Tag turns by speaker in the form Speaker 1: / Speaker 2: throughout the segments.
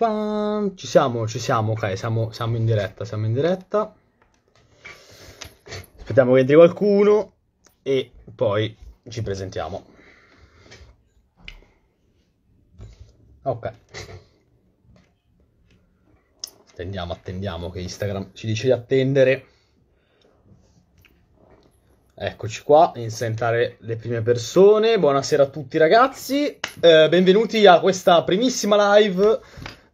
Speaker 1: Pam. Ci siamo, ci siamo, ok, siamo, siamo in diretta, siamo in diretta. Aspettiamo che entri qualcuno e poi ci presentiamo. Ok. Attendiamo, attendiamo che Instagram ci dice di attendere. Eccoci qua, sentare le prime persone. Buonasera a tutti ragazzi, eh, benvenuti a questa primissima live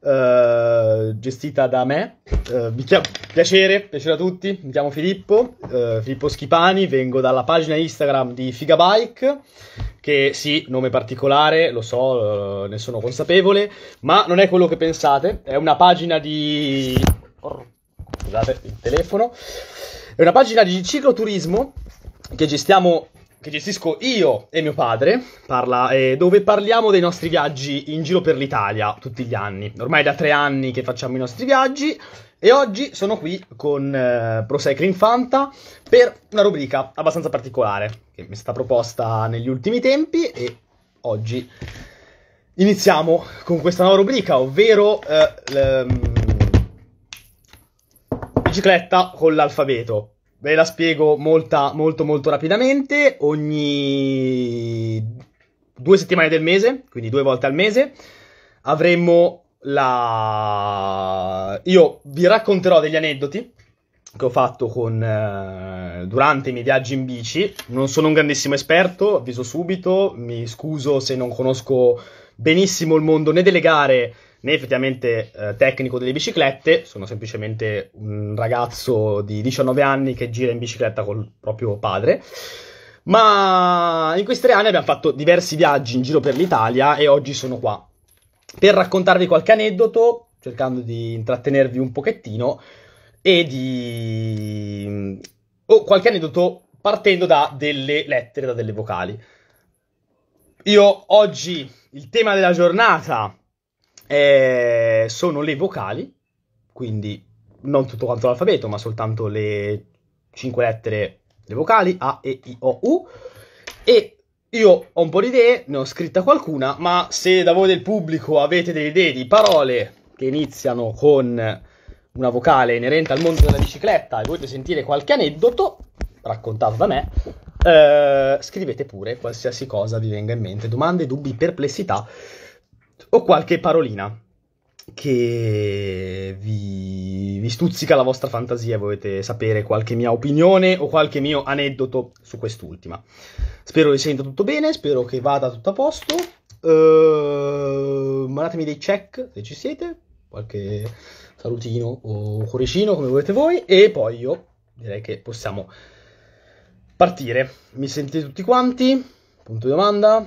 Speaker 1: eh, gestita da me. Uh, mi piacere, piacere a tutti, mi chiamo Filippo, uh, Filippo Schipani, vengo dalla pagina Instagram di Figabike, che sì, nome particolare, lo so, ne sono consapevole, ma non è quello che pensate, è una pagina di... scusate il telefono, è una pagina di cicloturismo che gestiamo che gestisco io e mio padre, parla, eh, dove parliamo dei nostri viaggi in giro per l'Italia tutti gli anni. Ormai da tre anni che facciamo i nostri viaggi e oggi sono qui con eh, Procycling Fanta per una rubrica abbastanza particolare che mi è stata proposta negli ultimi tempi e oggi iniziamo con questa nuova rubrica, ovvero eh, l- ehm, bicicletta con l'alfabeto. Ve la spiego molta, molto molto rapidamente. Ogni due settimane del mese, quindi due volte al mese, avremo la... Io vi racconterò degli aneddoti che ho fatto con, eh, durante i miei viaggi in bici. Non sono un grandissimo esperto, avviso subito, mi scuso se non conosco benissimo il mondo né delle gare né effettivamente eh, tecnico delle biciclette, sono semplicemente un ragazzo di 19 anni che gira in bicicletta col proprio padre. Ma in questi tre anni abbiamo fatto diversi viaggi in giro per l'Italia e oggi sono qua per raccontarvi qualche aneddoto, cercando di intrattenervi un pochettino e di... o oh, qualche aneddoto partendo da delle lettere, da delle vocali. Io oggi il tema della giornata eh, sono le vocali, quindi non tutto quanto l'alfabeto, ma soltanto le 5 lettere, le vocali A, E, I, O, U. E io ho un po' di idee, ne ho scritta qualcuna, ma se da voi del pubblico avete delle idee di parole che iniziano con una vocale inerente al mondo della bicicletta e volete sentire qualche aneddoto raccontato da me, eh, scrivete pure qualsiasi cosa vi venga in mente, domande, dubbi, perplessità ho qualche parolina che vi, vi, stuzzica la vostra fantasia, volete sapere qualche mia opinione o qualche mio aneddoto su quest'ultima. Spero vi senta tutto bene, spero che vada tutto a posto. Uh, mandatemi dei check se ci siete, qualche salutino o cuoricino come volete voi e poi io direi che possiamo partire. Mi sentite tutti quanti? Punto di domanda.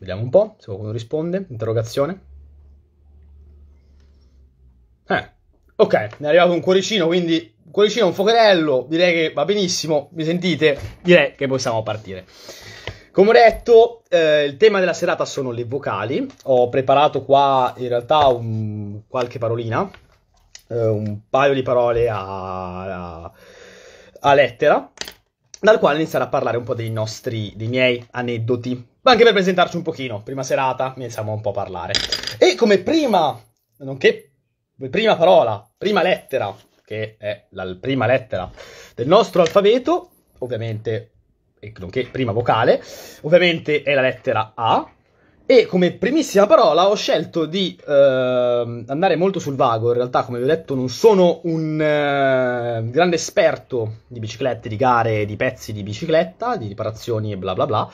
Speaker 1: Vediamo un po' se qualcuno risponde. Interrogazione. Eh, ok, mi è arrivato un cuoricino, quindi un cuoricino, un focherello, direi che va benissimo, mi sentite? Direi che possiamo partire. Come ho detto, eh, il tema della serata sono le vocali. Ho preparato qua in realtà un, qualche parolina, eh, un paio di parole a, a, a lettera, dal quale iniziare a parlare un po' dei nostri, dei miei aneddoti ma anche per presentarci un pochino. Prima serata, iniziamo un po' a parlare. E come prima, nonché prima parola, prima lettera, che è la prima lettera del nostro alfabeto, ovviamente, e nonché prima vocale, ovviamente è la lettera A. E come primissima parola ho scelto di uh, andare molto sul vago, in realtà come vi ho detto non sono un uh, grande esperto di biciclette, di gare, di pezzi di bicicletta, di riparazioni e bla bla bla,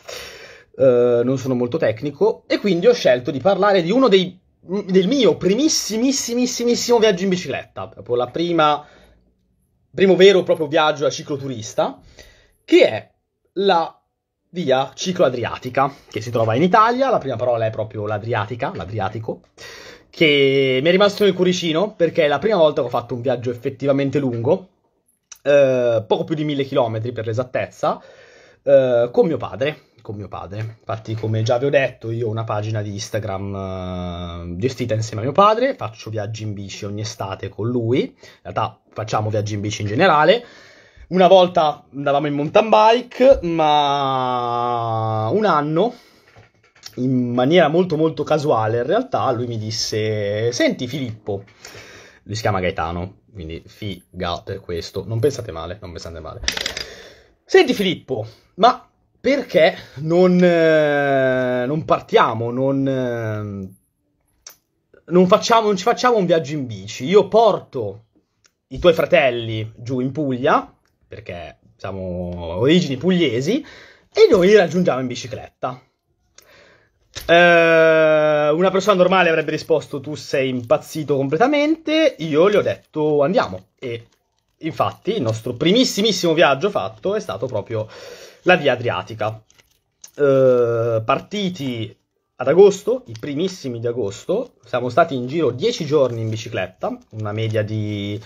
Speaker 1: eh, non sono molto tecnico e quindi ho scelto di parlare di uno dei del mio primissimissimissimo viaggio in bicicletta, proprio la prima primo vero e proprio viaggio da cicloturista, che è la via Ciclo Adriatica, che si trova in Italia, la prima parola è proprio l'Adriatica, l'Adriatico, che mi è rimasto nel cuoricino perché è la prima volta che ho fatto un viaggio effettivamente lungo, eh, poco più di mille chilometri per l'esattezza, eh, con mio padre, con mio padre. Infatti, come già vi ho detto, io ho una pagina di Instagram uh, gestita insieme a mio padre, faccio viaggi in bici ogni estate con lui. In realtà facciamo viaggi in bici in generale. Una volta andavamo in mountain bike, ma un anno in maniera molto molto casuale in realtà lui mi disse "Senti Filippo, lui si chiama Gaetano, quindi figa per questo, non pensate male, non pensate male. Senti Filippo, ma perché non, eh, non partiamo, non, eh, non, facciamo, non ci facciamo un viaggio in bici. Io porto i tuoi fratelli giù in Puglia, perché siamo origini pugliesi, e noi li raggiungiamo in bicicletta. Eh, una persona normale avrebbe risposto tu sei impazzito completamente, io gli ho detto andiamo. E infatti il nostro primissimissimo viaggio fatto è stato proprio la via adriatica. Eh, partiti ad agosto, i primissimi di agosto, siamo stati in giro 10 giorni in bicicletta, una media di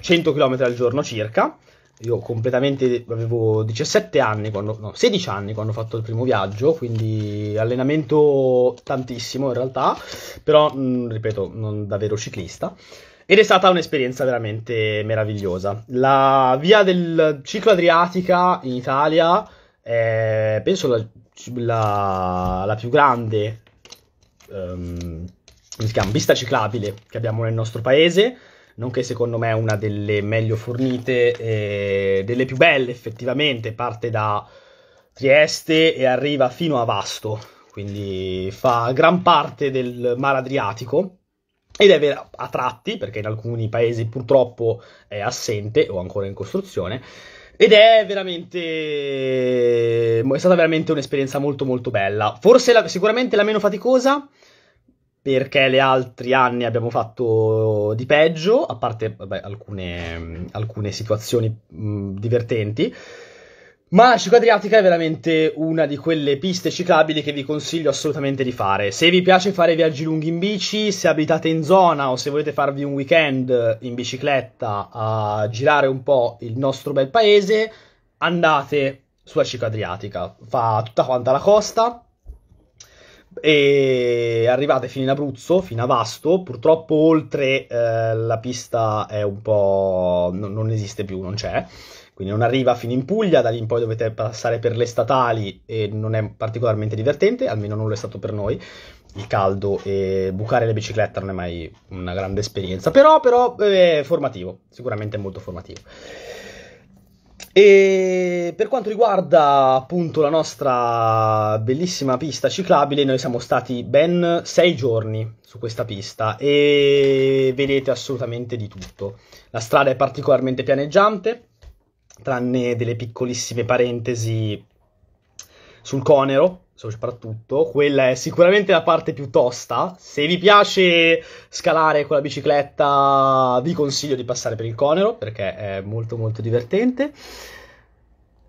Speaker 1: 100 km al giorno circa. Io completamente avevo 17 anni, quando, no, 16 anni quando ho fatto il primo viaggio, quindi allenamento tantissimo in realtà, però mh, ripeto, non davvero ciclista. Ed è stata un'esperienza veramente meravigliosa. La via del ciclo Adriatica in Italia è, penso, la, la, la più grande um, chiama, pista ciclabile che abbiamo nel nostro paese, nonché secondo me una delle meglio fornite, eh, delle più belle effettivamente, parte da Trieste e arriva fino a Vasto, quindi fa gran parte del Mar Adriatico ed è vera a tratti, perché in alcuni paesi purtroppo è assente o ancora in costruzione. Ed è veramente. È stata veramente un'esperienza molto, molto bella. Forse la, sicuramente la meno faticosa, perché le altri anni abbiamo fatto di peggio, a parte vabbè, alcune, alcune situazioni mh, divertenti. Ma Sciuca Adriatica è veramente una di quelle piste ciclabili che vi consiglio assolutamente di fare. Se vi piace fare viaggi lunghi in bici, se abitate in zona o se volete farvi un weekend in bicicletta a girare un po' il nostro bel paese, andate sulla Sciuca Adriatica. Fa tutta quanta la costa e arrivate fino in Abruzzo, fino a Vasto. Purtroppo oltre eh, la pista è un po'... non, non esiste più, non c'è quindi non arriva fino in Puglia, da lì in poi dovete passare per le statali e non è particolarmente divertente, almeno non lo è stato per noi, il caldo e bucare le biciclette non è mai una grande esperienza, però, però eh, è formativo, sicuramente è molto formativo. E per quanto riguarda appunto la nostra bellissima pista ciclabile, noi siamo stati ben sei giorni su questa pista e vedete assolutamente di tutto. La strada è particolarmente pianeggiante, tranne delle piccolissime parentesi sul Conero, soprattutto, quella è sicuramente la parte più tosta. Se vi piace scalare con la bicicletta, vi consiglio di passare per il Conero perché è molto molto divertente.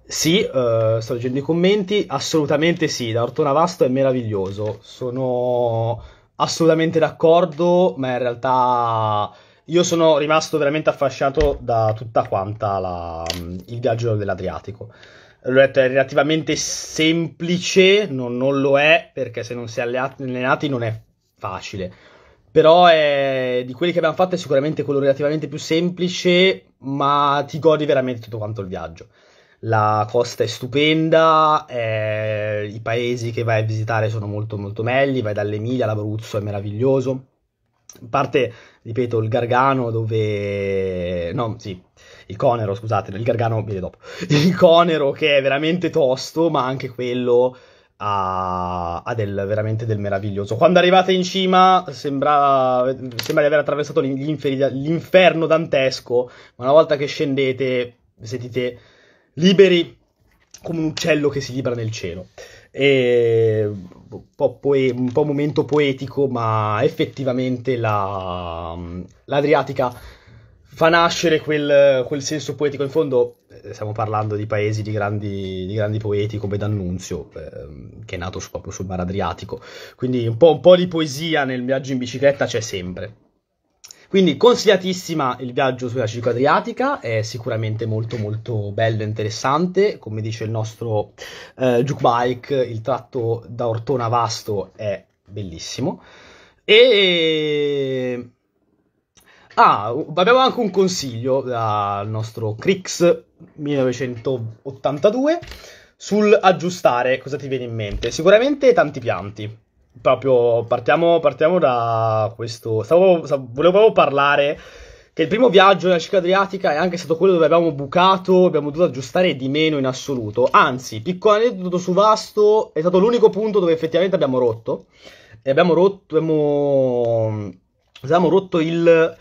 Speaker 1: Sì, eh, sto leggendo i commenti, assolutamente sì, da Ortona Vasto è meraviglioso. Sono assolutamente d'accordo, ma in realtà io sono rimasto veramente affascinato da tutta quanta la, il viaggio dell'Adriatico. L'ho detto, è relativamente semplice, non, non lo è, perché se non si è allenati non è facile. Però è, di quelli che abbiamo fatto è sicuramente quello relativamente più semplice, ma ti godi veramente tutto quanto il viaggio. La costa è stupenda, eh, i paesi che vai a visitare sono molto molto belli, vai dall'Emilia all'Abruzzo, è meraviglioso. A parte ripeto, il Gargano dove... no, sì, il Conero, scusate, il Gargano viene dopo. Il Conero che è veramente tosto, ma anche quello ha, ha del, veramente del meraviglioso. Quando arrivate in cima sembra, sembra di aver attraversato l'inferno dantesco, ma una volta che scendete sentite liberi come un uccello che si libera nel cielo un po', poe- un po', momento poetico, ma effettivamente la, mm, l'Adriatica fa nascere quel, quel, senso poetico. In fondo eh, stiamo parlando di paesi di grandi, di grandi poeti come D'Annunzio, eh, che è nato su, proprio sul Mar Adriatico, quindi un po', un po' di poesia nel viaggio in bicicletta c'è sempre. Quindi consigliatissima il viaggio sulla Circo Adriatica, è sicuramente molto molto bello e interessante, come dice il nostro eh, Jukebike, il tratto da Ortona a Vasto è bellissimo. E... Ah, abbiamo anche un consiglio dal nostro Crix 1982 sul aggiustare cosa ti viene in mente. Sicuramente tanti pianti proprio partiamo, partiamo da questo. Stavo, stavo, volevo parlare che il primo viaggio nella città adriatica è anche stato quello dove abbiamo bucato, abbiamo dovuto aggiustare di meno in assoluto. Anzi, piccolo aneddoto su vasto, è stato l'unico punto dove effettivamente abbiamo rotto. E abbiamo rotto, abbiamo, abbiamo rotto il...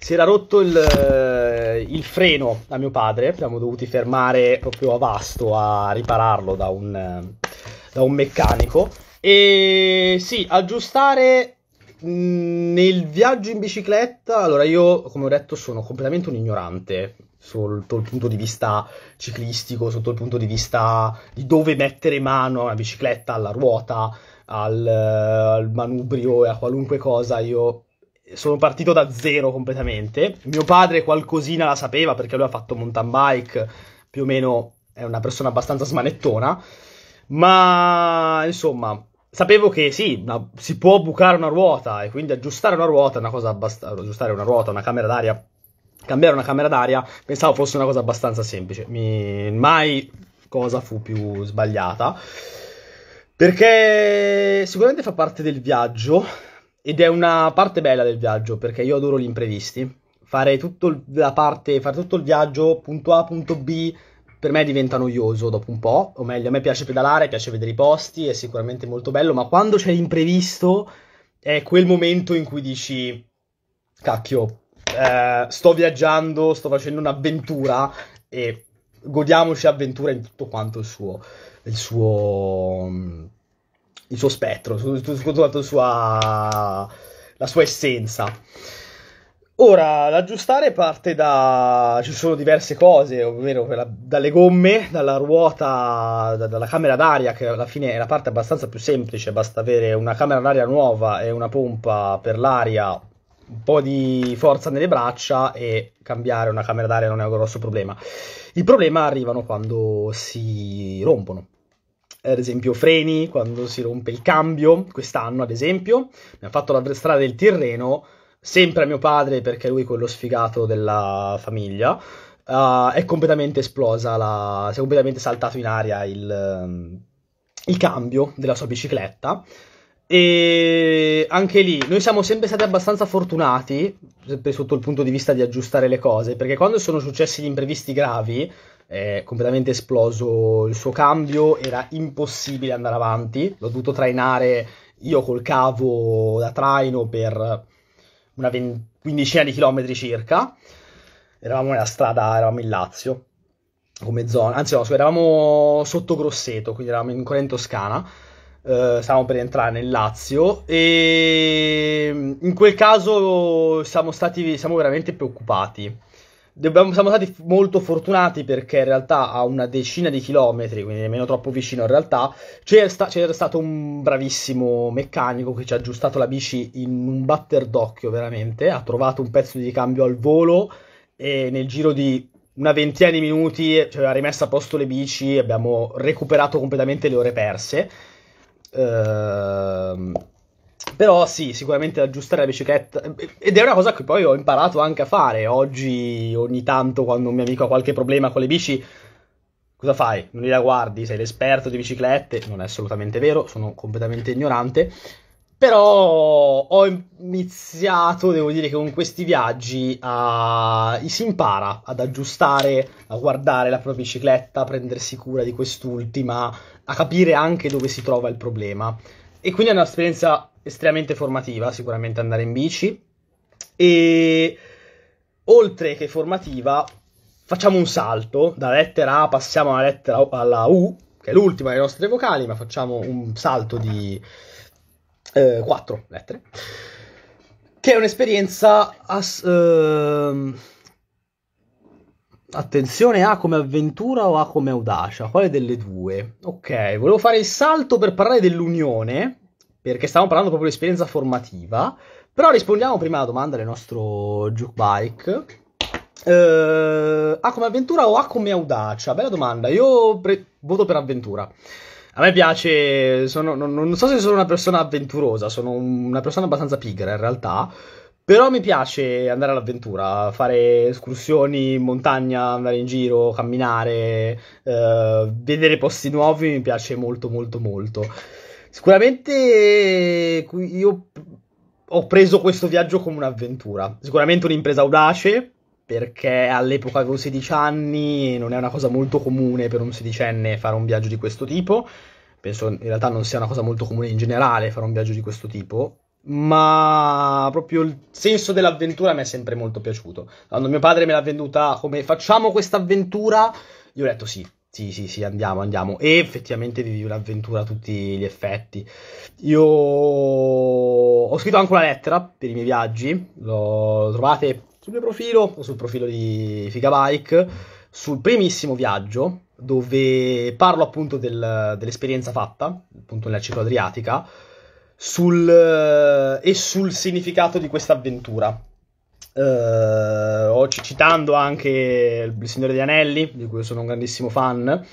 Speaker 1: Si era rotto il, il freno a mio padre, abbiamo dovuti fermare proprio a vasto a ripararlo da un, da un meccanico e sì, aggiustare nel viaggio in bicicletta, allora io, come ho detto, sono completamente un ignorante sotto il punto di vista ciclistico, sotto il punto di vista di dove mettere mano alla bicicletta, alla ruota, al, al manubrio e a qualunque cosa. Io sono partito da zero completamente. Mio padre qualcosina la sapeva perché lui ha fatto mountain bike, più o meno è una persona abbastanza smanettona ma insomma, sapevo che sì, una, si può bucare una ruota e quindi aggiustare una ruota è una cosa abbastanza. Aggiustare una ruota, una camera d'aria, cambiare una camera d'aria, pensavo fosse una cosa abbastanza semplice. Mi, mai cosa fu più sbagliata. Perché sicuramente fa parte del viaggio ed è una parte bella del viaggio perché io adoro gli imprevisti. Fare tutto, parte, fare tutto il viaggio punto A, punto B per me diventa noioso dopo un po', o meglio, a me piace pedalare, piace vedere i posti, è sicuramente molto bello, ma quando c'è l'imprevisto è quel momento in cui dici, cacchio, eh, sto viaggiando, sto facendo un'avventura e godiamoci avventura in tutto quanto il suo, il suo, il suo spettro, tutto quanto la sua, la sua essenza. Ora, l'aggiustare parte da... ci sono diverse cose, ovvero dalle gomme, dalla ruota, da, dalla camera d'aria, che alla fine è la parte abbastanza più semplice, basta avere una camera d'aria nuova e una pompa per l'aria, un po' di forza nelle braccia e cambiare una camera d'aria non è un grosso problema. Il problema arrivano quando si rompono ad esempio freni, quando si rompe il cambio, quest'anno ad esempio, mi ha fatto la strada del Tirreno sempre a mio padre perché lui è quello sfigato della famiglia. Uh, è completamente esplosa, la... si è completamente saltato in aria il, ehm, il cambio della sua bicicletta. E anche lì noi siamo sempre stati abbastanza fortunati, sempre sotto il punto di vista di aggiustare le cose, perché quando sono successi gli imprevisti gravi, è completamente esploso il suo cambio, era impossibile andare avanti, l'ho dovuto trainare io col cavo da traino per una quindicina di chilometri circa. Eravamo nella strada, eravamo in Lazio come zona, anzi no, eravamo sotto Grosseto, quindi eravamo ancora in Toscana. Uh, stavamo per entrare nel Lazio e mm, in quel caso siamo stati siamo veramente preoccupati Dobbiamo, siamo stati molto fortunati perché in realtà a una decina di chilometri, quindi nemmeno troppo vicino in realtà, c'era, sta, c'era, stato un bravissimo meccanico che ci ha aggiustato la bici in un batter d'occhio veramente, ha trovato un pezzo di ricambio al volo e nel giro di una ventina di minuti ci eh, cioè, aveva rimesso a posto le bici, abbiamo recuperato completamente le ore perse. Ehm però sì, sicuramente aggiustare la bicicletta. Ed è una cosa che poi ho imparato anche a fare. Oggi, ogni tanto, quando un mio amico ha qualche problema con le bici, cosa fai? Non li la guardi, sei l'esperto di biciclette. Non è assolutamente vero, sono completamente ignorante. Però ho iniziato, devo dire che con questi viaggi a... si impara ad aggiustare, a guardare la propria bicicletta, a prendersi cura di quest'ultima, a capire anche dove si trova il problema. E quindi è un'esperienza estremamente formativa, sicuramente andare in bici. E oltre che formativa, facciamo un salto, da lettera A passiamo alla lettera U, alla U, che è l'ultima delle nostre vocali, ma facciamo un salto di eh, 4 lettere, che è un'esperienza... Ass- uh, Attenzione, A come avventura o A come audacia? Quale delle due? Ok, volevo fare il salto per parlare dell'unione, perché stavamo parlando proprio di esperienza formativa, però rispondiamo prima alla domanda del nostro jukebike. Uh, eh, A come avventura o A come audacia? Bella domanda, io pre- voto per avventura. A me piace, sono, non, non, so se sono una persona avventurosa, sono una persona abbastanza pigra in realtà, però mi piace andare all'avventura, fare escursioni in montagna, andare in giro, camminare, eh, vedere posti nuovi mi piace molto molto molto. Sicuramente eh, io ho preso questo viaggio come un'avventura. Sicuramente un'impresa audace, perché all'epoca avevo 16 anni e non è una cosa molto comune per un sedicenne fare un viaggio di questo tipo. Penso in realtà non sia una cosa molto comune in generale fare un viaggio di questo tipo. Ma proprio il senso dell'avventura mi è sempre molto piaciuto. Quando mio padre me l'ha venduta come facciamo questa avventura, io ho detto sì, sì, sì, sì, andiamo, andiamo. E effettivamente vivi un'avventura a tutti gli effetti. Io ho scritto anche una lettera per i miei viaggi, lo trovate sul mio profilo o sul profilo di Figabike, sul primissimo viaggio, dove parlo appunto del, dell'esperienza fatta, appunto nella ciclo adriatica, sul, eh, e sul significato di questa avventura eh, citando anche Il Signore degli Anelli, di cui sono un grandissimo fan,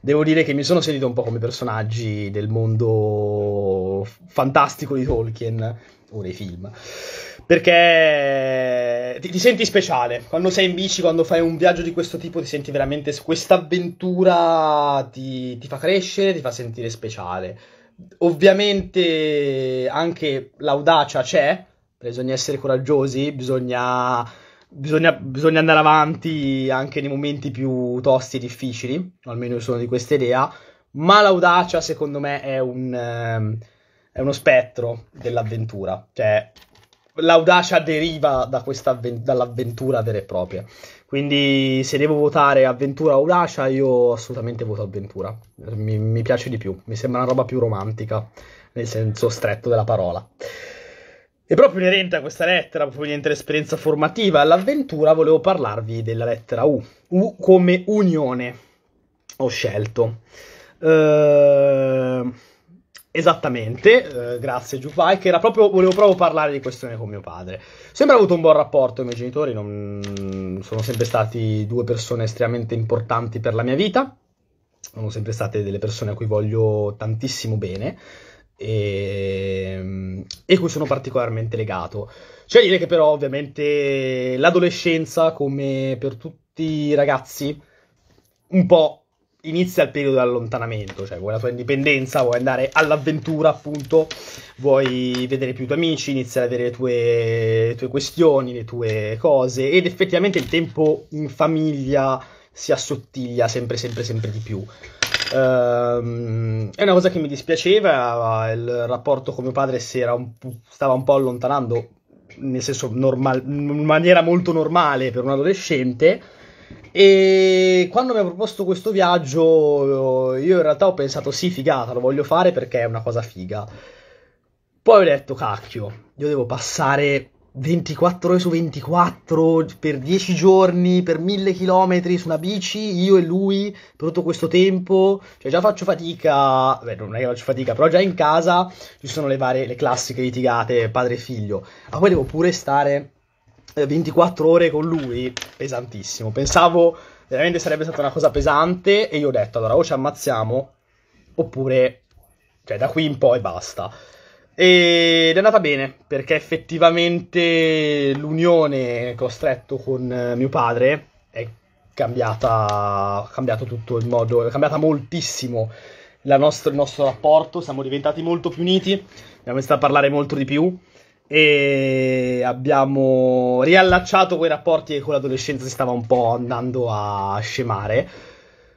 Speaker 1: devo dire che mi sono sentito un po' come personaggi del mondo fantastico di Tolkien o dei film. Perché ti, ti, senti speciale quando sei in bici, quando fai un viaggio di questo tipo, ti senti veramente. Questa avventura ti, ti fa crescere, ti fa sentire speciale. Ovviamente anche l'audacia c'è, bisogna essere coraggiosi, bisogna, bisogna, bisogna, andare avanti anche nei momenti più tosti e difficili, almeno io sono di questa idea, ma l'audacia secondo me è, un, ehm, è uno spettro dell'avventura, cioè l'audacia deriva da dall'avventura vera e propria. Quindi se devo votare avventura o audacia, io assolutamente voto avventura. Mi, mi piace di più, mi sembra una roba più romantica, nel senso stretto della parola. E proprio inerente a questa lettera, proprio inerente all'esperienza formativa, all'avventura, volevo parlarvi della lettera U. U come unione ho scelto. Uh, esattamente, uh, grazie Giuffai, che era proprio, volevo proprio parlare di questione con mio padre. Sempre avuto un buon rapporto con i miei genitori, non, sono sempre stati due persone estremamente importanti per la mia vita, sono sempre state delle persone a cui voglio tantissimo bene. Ehm, e, e cui sono particolarmente legato. C'è da dire che però ovviamente l'adolescenza, come per tutti i ragazzi, un po' inizia il periodo dell'allontanamento, cioè vuoi la tua indipendenza, vuoi andare all'avventura appunto, vuoi vedere più i tuoi amici, inizia ad avere le tue, le tue questioni, le tue cose ed effettivamente il tempo in famiglia si assottiglia sempre sempre sempre di più. Uh, è una cosa che mi dispiaceva, il rapporto con mio padre un stava un po' allontanando, nel senso normal- in maniera molto normale per un adolescente. E quando mi ha proposto questo viaggio, io in realtà ho pensato: sì, figata, lo voglio fare perché è una cosa figa. Poi ho detto, cacchio, io devo passare 24 ore su 24 per 10 giorni, per 1000 km su una bici, io e lui per tutto questo tempo, cioè già faccio fatica, beh non è che faccio fatica, però già in casa ci sono le varie, le classiche litigate padre e figlio, ma poi devo pure stare 24 eh, ore con lui, pesantissimo, pensavo veramente sarebbe stata una cosa pesante e io ho detto allora o ci ammazziamo oppure, cioè da qui in poi basta. Ed è andata bene, perché effettivamente l'unione che ho stretto con eh, mio padre è cambiata, cambiato tutto il modo, è cambiata moltissimo nostro, il nostro rapporto, siamo diventati molto più uniti, abbiamo iniziato a parlare molto di più e abbiamo riallacciato quei rapporti che con l'adolescenza si stava un po' andando a scemare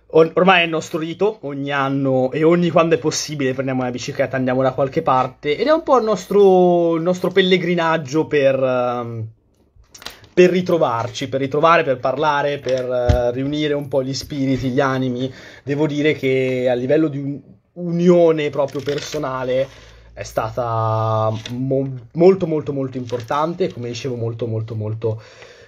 Speaker 1: ormai è il nostro rito, ogni anno e ogni quando è possibile prendiamo una bicicletta, andiamo da qualche parte ed è un po' il nostro, il nostro pellegrinaggio per, ehm, per, ritrovarci, per ritrovare, per parlare, per eh, riunire un po' gli spiriti, gli animi. Devo dire che a livello di unione proprio personale è stata mo- molto molto molto importante, come dicevo molto molto molto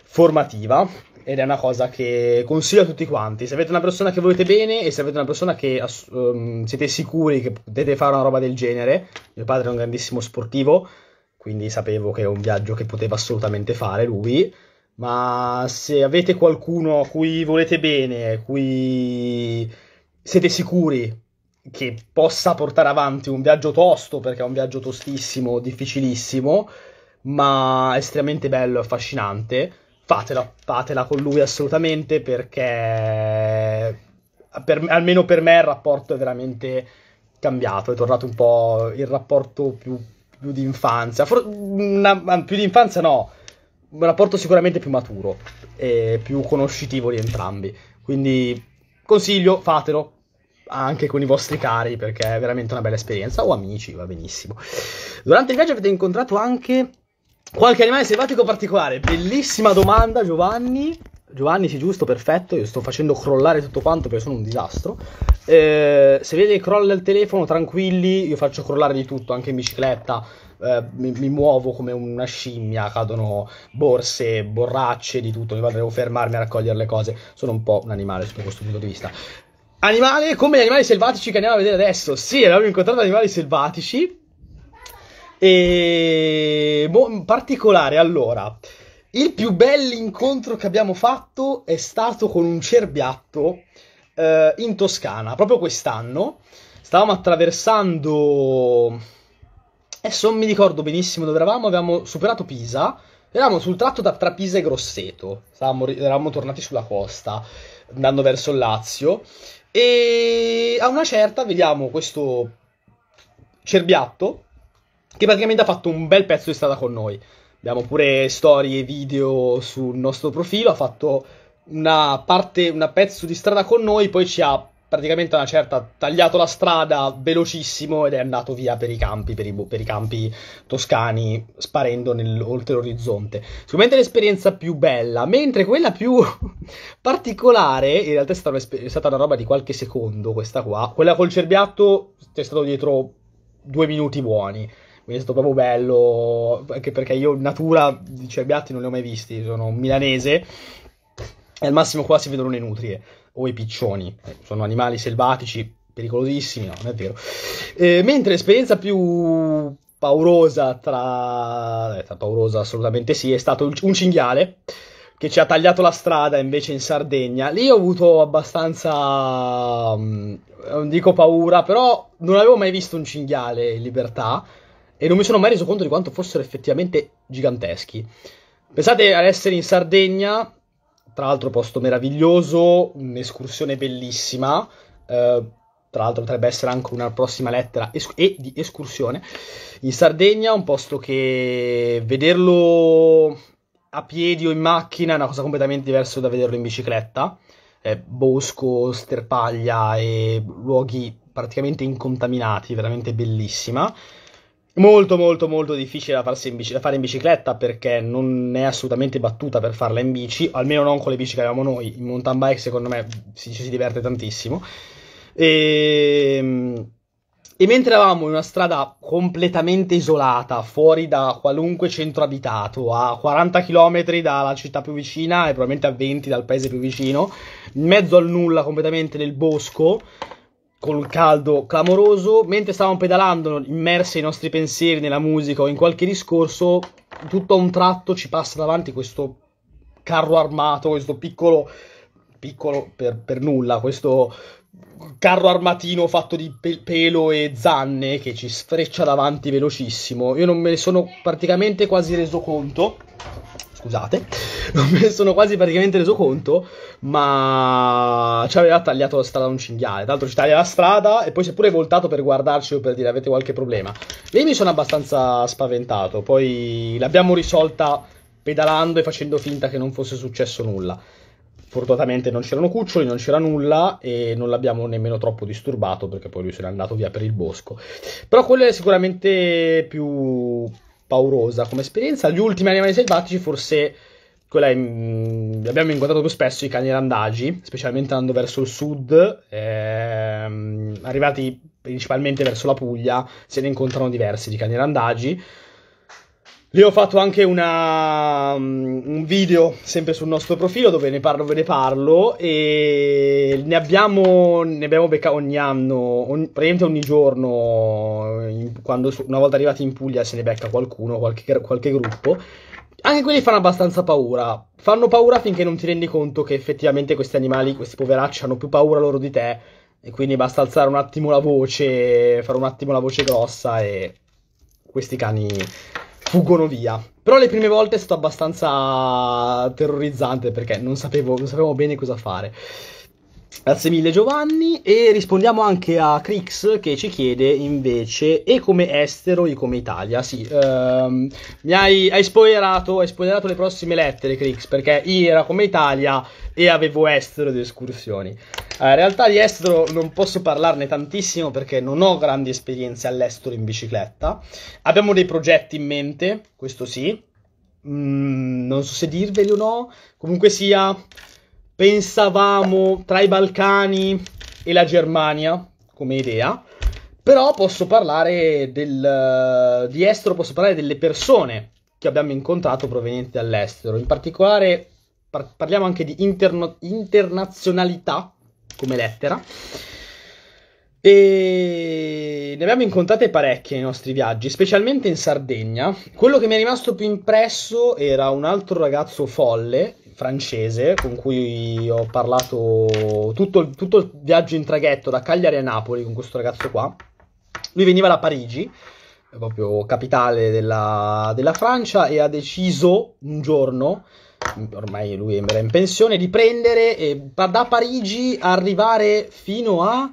Speaker 1: formativa ed è una cosa che consiglio a tutti quanti. Se avete una persona che volete bene e se avete una persona che um, siete sicuri che potete fare una roba del genere, mio padre è un grandissimo sportivo, quindi sapevo che è un viaggio che poteva assolutamente fare lui. Ma se avete qualcuno a cui volete bene, a cui siete sicuri che possa portare avanti un viaggio tosto, perché è un viaggio tostissimo, difficilissimo, ma estremamente bello e affascinante fatela, fatela con lui assolutamente perché per, almeno per me il rapporto è veramente cambiato, è tornato un po' il rapporto più, più di infanzia, For- una, più di infanzia no, un rapporto sicuramente più maturo e più conoscitivo di entrambi, quindi consiglio, fatelo anche con i vostri cari perché è veramente una bella esperienza o amici, va benissimo. Durante il viaggio avete incontrato anche Qualche animale selvatico particolare? Bellissima domanda, Giovanni. Giovanni, sì, giusto, perfetto. Io sto facendo crollare tutto quanto perché sono un disastro. Eh, se vede che crolla il telefono, tranquilli, io faccio crollare di tutto, anche in bicicletta. Eh, mi, mi, muovo come una scimmia, cadono borse, borracce, di tutto. Mi vado, devo fermarmi a raccogliere le cose. Sono un po' un animale sotto questo punto di vista. Animale come gli animali selvatici che andiamo a vedere adesso. Sì, abbiamo incontrato animali selvatici e boh, in particolare, allora, il più bell'incontro che abbiamo fatto è stato con un cerbiatto eh, in Toscana, proprio quest'anno. Stavamo attraversando... Adesso non mi ricordo benissimo dove eravamo, avevamo superato Pisa, eravamo sul tratto da, tra Pisa e Grosseto, Stavamo, eravamo tornati sulla costa, andando verso il Lazio, e a una certa vediamo questo cerbiatto che praticamente ha fatto un bel pezzo di strada con noi. Abbiamo pure storie video sul nostro profilo, ha fatto una parte, un pezzo di strada con noi, poi ci ha praticamente una certa tagliato la strada velocissimo ed è andato via per i campi, per i, per i campi toscani, sparendo nel, oltre l'orizzonte. Sicuramente l'esperienza più bella, mentre quella più particolare, in realtà è stata, è stata una roba di qualche secondo questa qua, quella col cerbiatto è stato dietro due minuti buoni quindi è stato proprio bello, anche perché io natura di cerbiatti non ne ho mai visti, sono milanese, e al massimo qua si vedono le nutrie, o i piccioni, sono animali selvatici, pericolosissimi, no, non è vero. E, mentre l'esperienza più paurosa tra... Eh, tra paurosa assolutamente sì, è stato un cinghiale, che ci ha tagliato la strada invece in Sardegna. Lì ho avuto abbastanza, mm, non dico paura, però non avevo mai visto un cinghiale in libertà e non mi sono mai reso conto di quanto fossero effettivamente giganteschi. Pensate ad essere in Sardegna, tra l'altro posto meraviglioso, un'escursione bellissima, eh, tra l'altro potrebbe essere anche una prossima lettera es- e di escursione, in Sardegna, un posto che vederlo a piedi o in macchina è una cosa completamente diversa da vederlo in bicicletta, eh, bosco, sterpaglia e luoghi praticamente incontaminati, veramente bellissima. Molto, molto, molto difficile da, farsi in bici- da fare in bicicletta perché non è assolutamente battuta per farla in bici, almeno non con le bici che avevamo noi. In mountain bike, secondo me, ci si diverte tantissimo. E. Ehm, e mentre eravamo in una strada completamente isolata, fuori da qualunque centro abitato, a 40 km dalla città più vicina e probabilmente a 20 dal paese più vicino, in mezzo al nulla, completamente nel bosco, col caldo clamoroso, mentre stavamo pedalando, immersi i nostri pensieri, nella musica o in qualche discorso, tutto a un tratto ci passa davanti questo carro armato, questo piccolo, piccolo per, per nulla, questo carro armatino fatto di pe- pelo e zanne che ci sfreccia davanti velocissimo. Io non me ne sono praticamente quasi reso conto scusate, non me ne sono quasi praticamente reso conto, ma ci aveva tagliato la strada un cinghiale. Tra l'altro ci taglia la strada e poi si è pure voltato per guardarci o per dire avete qualche problema. Lì mi sono abbastanza spaventato, poi l'abbiamo risolta pedalando e facendo finta che non fosse successo nulla. Fortunatamente non c'erano cuccioli, non c'era nulla e non l'abbiamo nemmeno troppo disturbato perché poi lui se n'è andato via per il bosco. Però quello è sicuramente più paurosa come esperienza. Gli ultimi animali selvatici, forse quella è, abbiamo incontrato più spesso i cani randagi, specialmente andando verso il sud, ehm, arrivati principalmente verso la Puglia, se ne incontrano diversi di cani randagi. Lì ho fatto anche una, mm, un video sempre sul nostro profilo dove ne parlo, ve ne parlo e ne abbiamo, ne abbiamo beccato ogni anno, ogni, praticamente ogni giorno, in, quando, una volta arrivati in Puglia se ne becca qualcuno, qualche, qualche gruppo. Anche quelli fanno abbastanza paura, fanno paura finché non ti rendi conto che effettivamente questi animali, questi poveracci hanno più paura loro di te e quindi basta alzare un attimo la voce, fare un attimo la voce grossa e questi cani fuggono via. Però le prime volte è stato abbastanza terrorizzante perché non sapevo, non sapevo bene cosa fare. Grazie mille Giovanni e rispondiamo anche a Crix che ci chiede invece e come estero e come Italia. Sì, ehm, mi hai, hai, spoilerato, hai, spoilerato, le prossime lettere Crix perché io era come Italia e avevo estero di escursioni. Eh, in realtà di estero non posso parlarne tantissimo perché non ho grandi esperienze all'estero in bicicletta. Abbiamo dei progetti in mente, questo sì. Mm, non so se dirveli o no, comunque sia pensavamo tra i Balcani e la Germania come idea, però posso parlare del, di estero, posso parlare delle persone che abbiamo incontrato provenienti dall'estero, in particolare par- parliamo anche di interno- internazionalità come lettera. E ne abbiamo incontrate parecchie nei nostri viaggi, specialmente in Sardegna. Quello che mi è rimasto più impresso era un altro ragazzo folle francese con cui ho parlato tutto il, tutto il viaggio in traghetto da Cagliari a Napoli con questo ragazzo qua. Lui veniva da Parigi, proprio capitale della, della Francia, e ha deciso un giorno ormai lui era in pensione, di prendere e da Parigi arrivare fino a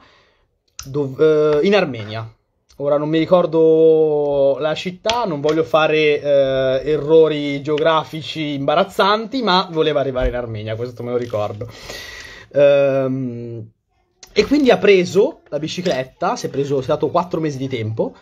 Speaker 1: dov- eh, in Armenia. Ora non mi ricordo la città, non voglio fare eh, errori geografici imbarazzanti, ma voleva arrivare in Armenia, questo me lo ricordo. Ehm, e quindi ha preso la bicicletta, si è, preso, si è dato 4 mesi di tempo,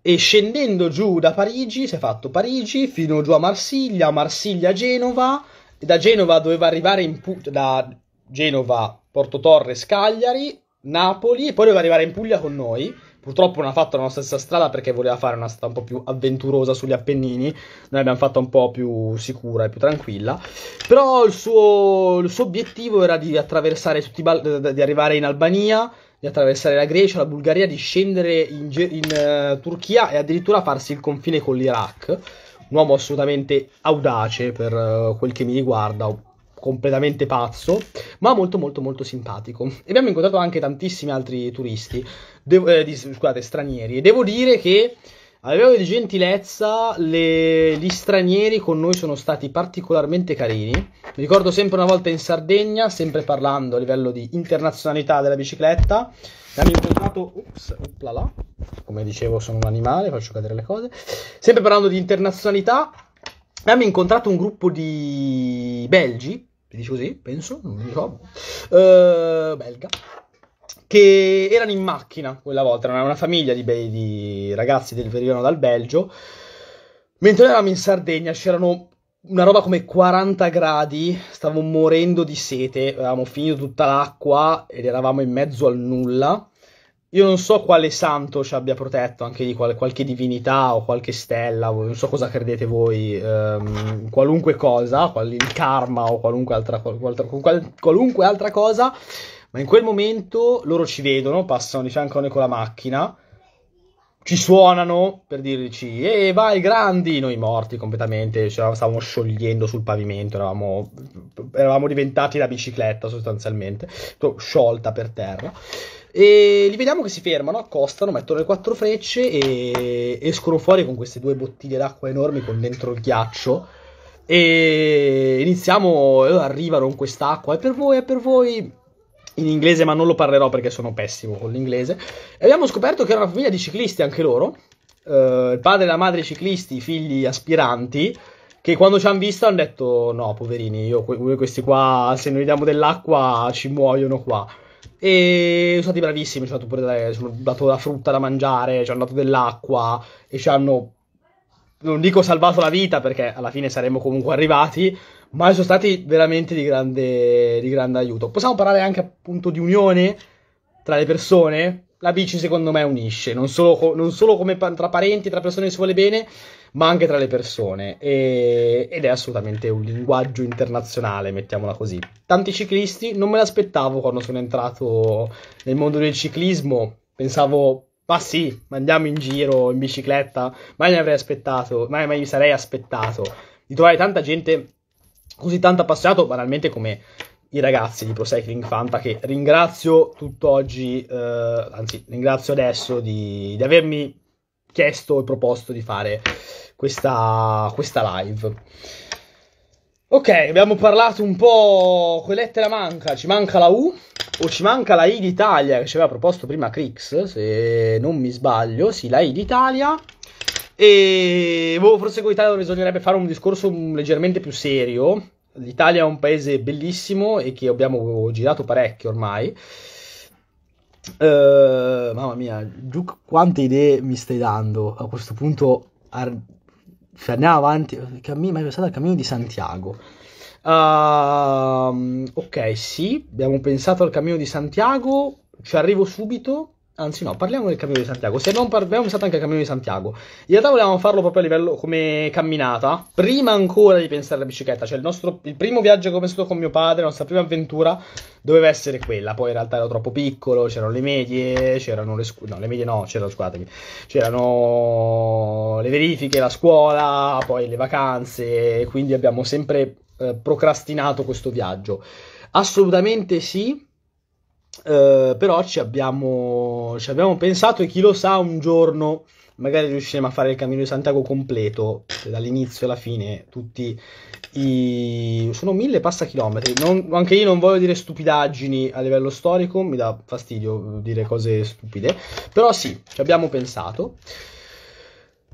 Speaker 1: e scendendo giù da Parigi, si è fatto Parigi fino giù a Marsiglia, Marsiglia Genova, e da Genova doveva arrivare in Puglia, da Genova, Porto Torres, Cagliari, Napoli, e poi doveva arrivare in Puglia con noi purtroppo non ha fatto la stessa strada perché voleva fare una strada un po' più avventurosa sugli Appennini, noi l'abbiamo fatta un po' più sicura e più tranquilla, però il suo, il suo obiettivo era di attraversare tutti i bal- eh, di arrivare in Albania, di attraversare la Grecia, la Bulgaria, di scendere in, in uh, Turchia e addirittura farsi il confine con l'Iraq. Un uomo assolutamente audace per uh, quel che mi riguarda, completamente pazzo, ma molto molto molto simpatico. E abbiamo incontrato anche tantissimi altri turisti, devo, eh, di, scusate, stranieri, e devo dire che Avevo di gentilezza, le, gli stranieri con noi sono stati particolarmente carini. Mi ricordo sempre una volta in Sardegna, sempre parlando a livello di internazionalità della bicicletta, abbiamo incontrato, ups, uplala, come dicevo sono un animale, faccio cadere le cose, sempre parlando di internazionalità, abbiamo incontrato un gruppo di belgi, si dice così, penso, non lo so, uh, belga, che erano in macchina quella volta, era una famiglia di, be- di ragazzi che venivano dal Belgio, mentre noi eravamo in Sardegna c'erano una roba come 40 gradi, stavamo morendo di sete, avevamo finito tutta l'acqua ed eravamo in mezzo al nulla io non so quale santo ci abbia protetto, anche di qual- qualche divinità o qualche stella, non so cosa credete voi, ehm, qualunque cosa, qual- il karma o qualunque altra, qual- qualunque altra cosa, ma in quel momento loro ci vedono, passano di fianco a noi con la macchina, ci suonano per dirci e vai grandi noi morti completamente cioè, stavamo sciogliendo sul pavimento eravamo, eravamo diventati la bicicletta sostanzialmente sciolta per terra e li vediamo che si fermano, accostano, mettono le quattro frecce e escono fuori con queste due bottiglie d'acqua enormi con dentro il ghiaccio. E iniziamo, eh, arrivano con quest'acqua, è per voi, è per voi, in inglese, ma non lo parlerò perché sono pessimo con l'inglese. E abbiamo scoperto che era una famiglia di ciclisti anche loro, eh, il padre e la madre ciclisti, i figli aspiranti, che quando ci hanno visto hanno detto no, poverini, io, questi qua, se noi diamo dell'acqua ci muoiono qua. E sono stati bravissimi, ci hanno dato, dato la frutta da mangiare, ci hanno dato dell'acqua e ci hanno, non dico salvato la vita perché alla fine saremmo comunque arrivati, ma sono stati veramente di grande, di grande aiuto. Possiamo parlare anche appunto di unione tra le persone, la bici secondo me unisce, non solo, non solo come tra parenti, tra persone che si vuole bene, ma anche tra le persone. E, ed è assolutamente un linguaggio internazionale, mettiamola così. Tanti ciclisti, non me l'aspettavo quando sono entrato nel mondo del ciclismo, pensavo, ma sì, andiamo in giro in bicicletta, mai mi avrei aspettato, mai, mai mi sarei aspettato di trovare tanta gente così tanto appassionato, banalmente come i ragazzi di Pro Cycling Fanta che ringrazio tutt'oggi, eh, anzi ringrazio adesso di, di, avermi chiesto e proposto di fare questa, questa live. Ok, abbiamo parlato un po' che lettera manca, ci manca la U o ci manca la I d'Italia che ci aveva proposto prima Crix, se non mi sbaglio, sì, la I d'Italia. E boh, forse con l'Italia bisognerebbe fare un discorso leggermente più serio, l'Italia è un paese bellissimo e che abbiamo girato parecchio ormai. Uh, mamma mia, Giuc, quante idee mi stai dando a questo punto? Ar- cioè, andiamo avanti. Cammin- ma pensato al cammino di Santiago. Uh, ok, sì, abbiamo pensato al cammino di Santiago. Ci arrivo subito. Anzi no, parliamo del Cammino di Santiago. Se non par- abbiamo pensato anche al Cammino di Santiago. In realtà volevamo farlo proprio a livello come camminata, prima ancora di pensare alla bicicletta. Cioè il, nostro, il primo viaggio che ho pensato con mio padre, la nostra prima avventura, doveva essere quella. Poi in realtà ero troppo piccolo, c'erano le medie, c'erano le scuole... No, le medie no, c'erano, scusatemi. C'erano le verifiche, la scuola, poi le vacanze. Quindi abbiamo sempre eh, procrastinato questo viaggio. Assolutamente sì, eh, però ci abbiamo, ci abbiamo pensato e chi lo sa un giorno magari riusciremo a fare il Cammino di Santiago completo, dall'inizio alla fine, tutti i... sono mille passachilometri non, anche io non voglio dire stupidaggini a livello storico, mi dà fastidio dire cose stupide, però sì, ci abbiamo pensato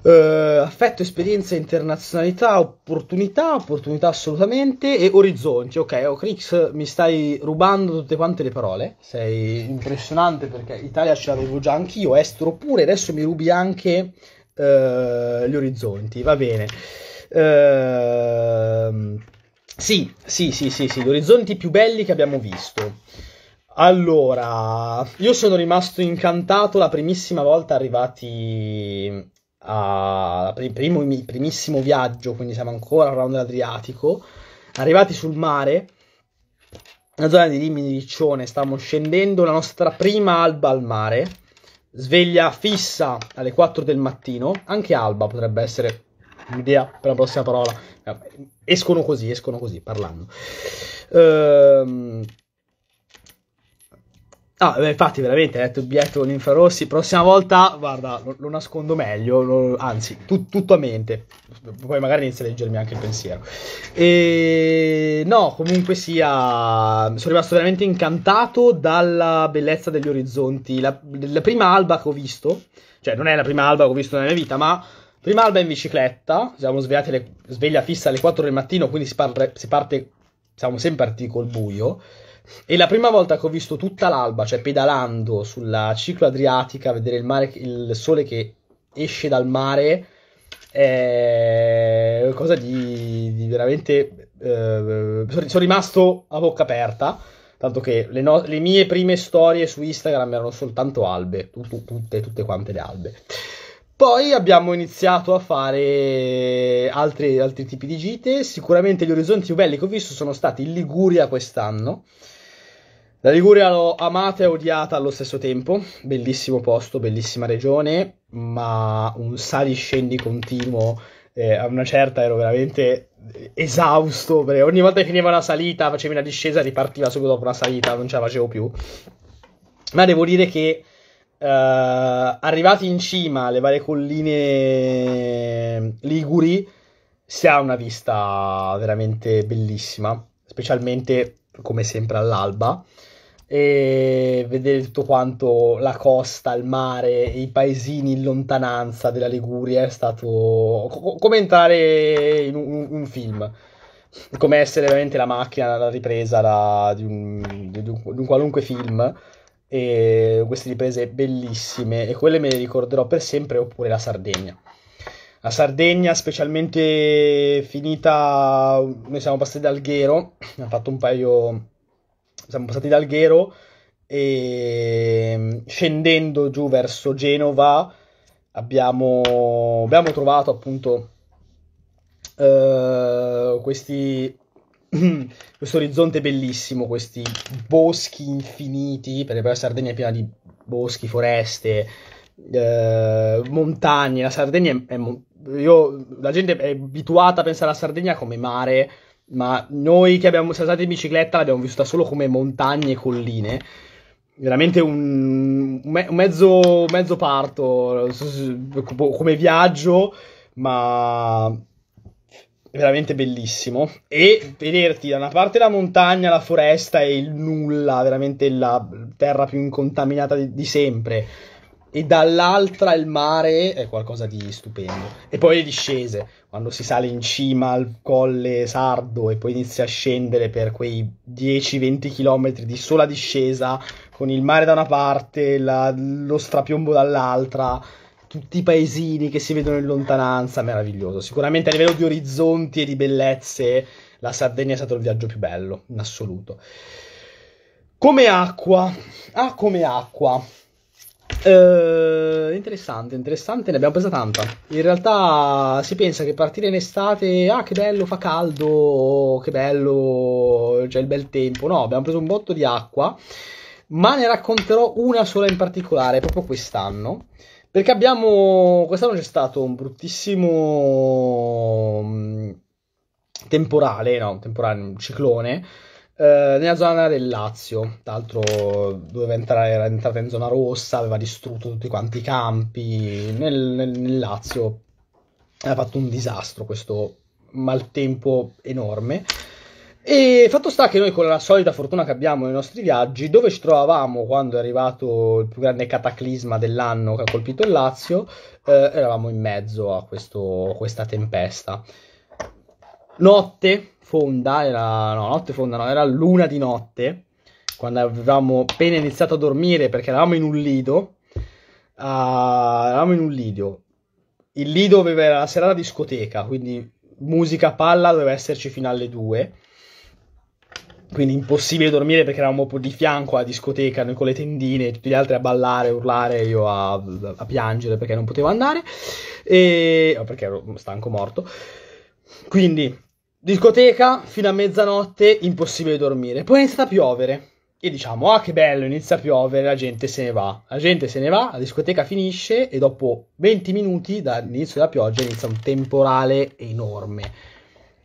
Speaker 1: eh, affetto, esperienza, internazionalità, opportunità, opportunità assolutamente e orizzonti. Ok, oh, Crix, mi stai rubando tutte quante le parole. Sei impressionante perché Italia ce l'avevo già anch'io, estero pure, adesso mi rubi anche eh, gli orizzonti. Va bene. Eh, sì, sì, sì, sì, sì, gli orizzonti più belli che abbiamo visto. Allora, io sono rimasto incantato la primissima volta arrivati uh, primo, primissimo viaggio, quindi siamo ancora around l'Adriatico, arrivati sul mare, la zona di Rimini Riccione, stiamo scendendo, la nostra prima alba al mare, sveglia fissa alle 4 del mattino, anche alba potrebbe essere un'idea per la prossima parola, escono così, escono così, parlando. Ehm Ah, beh, infatti, veramente, hai eh, il biglietto con infrarossi. Prossima volta, guarda, lo, lo nascondo meglio, lo, anzi, tu, tutto a mente. Poi magari inizia a leggermi anche il pensiero. E no, comunque sia, sono rimasto veramente incantato dalla bellezza degli orizzonti. La, la prima alba che ho visto, cioè non è la prima alba che ho visto nella mia vita, ma prima alba in bicicletta, siamo svegliati, alle, sveglia fissa alle 4 del mattino, quindi si, parla, si parte, siamo sempre partiti col buio e la prima volta che ho visto tutta l'alba, cioè pedalando sulla ciclo adriatica, vedere il, mare, il sole che esce dal mare, è qualcosa di, di veramente... Eh, sono rimasto a bocca aperta, tanto che le, no- le mie prime storie su Instagram erano soltanto albe, tu- tutte, tutte quante le albe. Poi abbiamo iniziato a fare altri, altri tipi di gite, sicuramente gli orizzonti più belli che ho visto sono stati in Liguria quest'anno. La Liguria l'ho amata e odiata allo stesso tempo, bellissimo posto, bellissima regione, ma un sali-scendi continuo eh, a una certa ero veramente esausto, perché ogni volta che finiva una salita, facevi una discesa, ripartiva subito dopo una salita, non ce la facevo più. Ma devo dire che Uh, arrivati in cima alle varie colline liguri, si ha una vista veramente bellissima, specialmente come sempre all'alba. E vedere tutto quanto la costa, il mare, i paesini in lontananza della Liguria è stato co- come entrare in un, un film come essere veramente la macchina, la ripresa la, di, un, di, un, di, un, qualunque film e queste riprese bellissime e quelle me le ricorderò per sempre oppure la Sardegna. La Sardegna, specialmente finita, noi siamo passati da Alghero, abbiamo fatto un paio, siamo passati da Alghero e scendendo giù verso Genova abbiamo, abbiamo trovato appunto eh, questi questo orizzonte bellissimo, questi boschi infiniti, perché poi la Sardegna è piena di boschi, foreste, eh, montagne, la Sardegna è, è io, la gente è abituata a pensare alla Sardegna come mare, ma noi che abbiamo, siamo stati in bicicletta l'abbiamo vissuta solo come montagne e colline. Veramente un, un mezzo, mezzo parto come viaggio, ma veramente bellissimo e vederti da una parte la montagna, la foresta e il nulla, veramente la terra più incontaminata di, di sempre e dall'altra il mare è qualcosa di stupendo. E poi le discese, quando si sale in cima al colle sardo e poi inizia a scendere per quei 10-20 km di sola discesa, con il mare da una parte, la, lo strapiombo dall'altra tutti i paesini che si vedono in lontananza, meraviglioso. Sicuramente a livello di orizzonti e di bellezze, la Sardegna è stato il viaggio più bello, in assoluto. Come acqua, ah, come acqua. Eh, interessante, interessante, ne abbiamo presa tanta. In realtà si pensa che partire in estate, ah che bello, fa caldo, oh, che bello, c'è il bel tempo. No, abbiamo preso un botto di acqua, ma ne racconterò una sola in particolare, proprio quest'anno. Perché abbiamo. Quest'anno c'è stato un bruttissimo. Mm, temporale, no, un temporale, un ciclone. Eh, nella zona del Lazio, tra l'altro doveva entrare, era entrata in zona rossa, aveva distrutto tutti quanti i campi. Nel, nel, nel Lazio ha fatto un disastro questo maltempo enorme. E fatto sta che noi con la solita fortuna che abbiamo nei nostri viaggi, dove ci trovavamo quando è arrivato il più grande cataclisma dell'anno che ha colpito il Lazio, eh, eravamo in mezzo a questo, questa tempesta. Notte fonda, era, no, notte fonda, no, era luna di notte, quando avevamo appena iniziato a dormire perché eravamo in un lido, uh, eravamo in un lido. Il lido aveva la serata discoteca, quindi musica palla doveva esserci fino alle 2 quindi impossibile dormire perché eravamo di fianco alla discoteca, noi con le tendine, tutti gli altri a ballare, a urlare, io a, a piangere perché non potevo andare, e, oh, perché ero stanco morto. Quindi, discoteca fino a mezzanotte, impossibile dormire. Poi è inizia a piovere e diciamo, ah che bello, inizia a piovere, la gente se ne va. La gente se ne va, la discoteca finisce e dopo 20 minuti dall'inizio della pioggia inizia un temporale enorme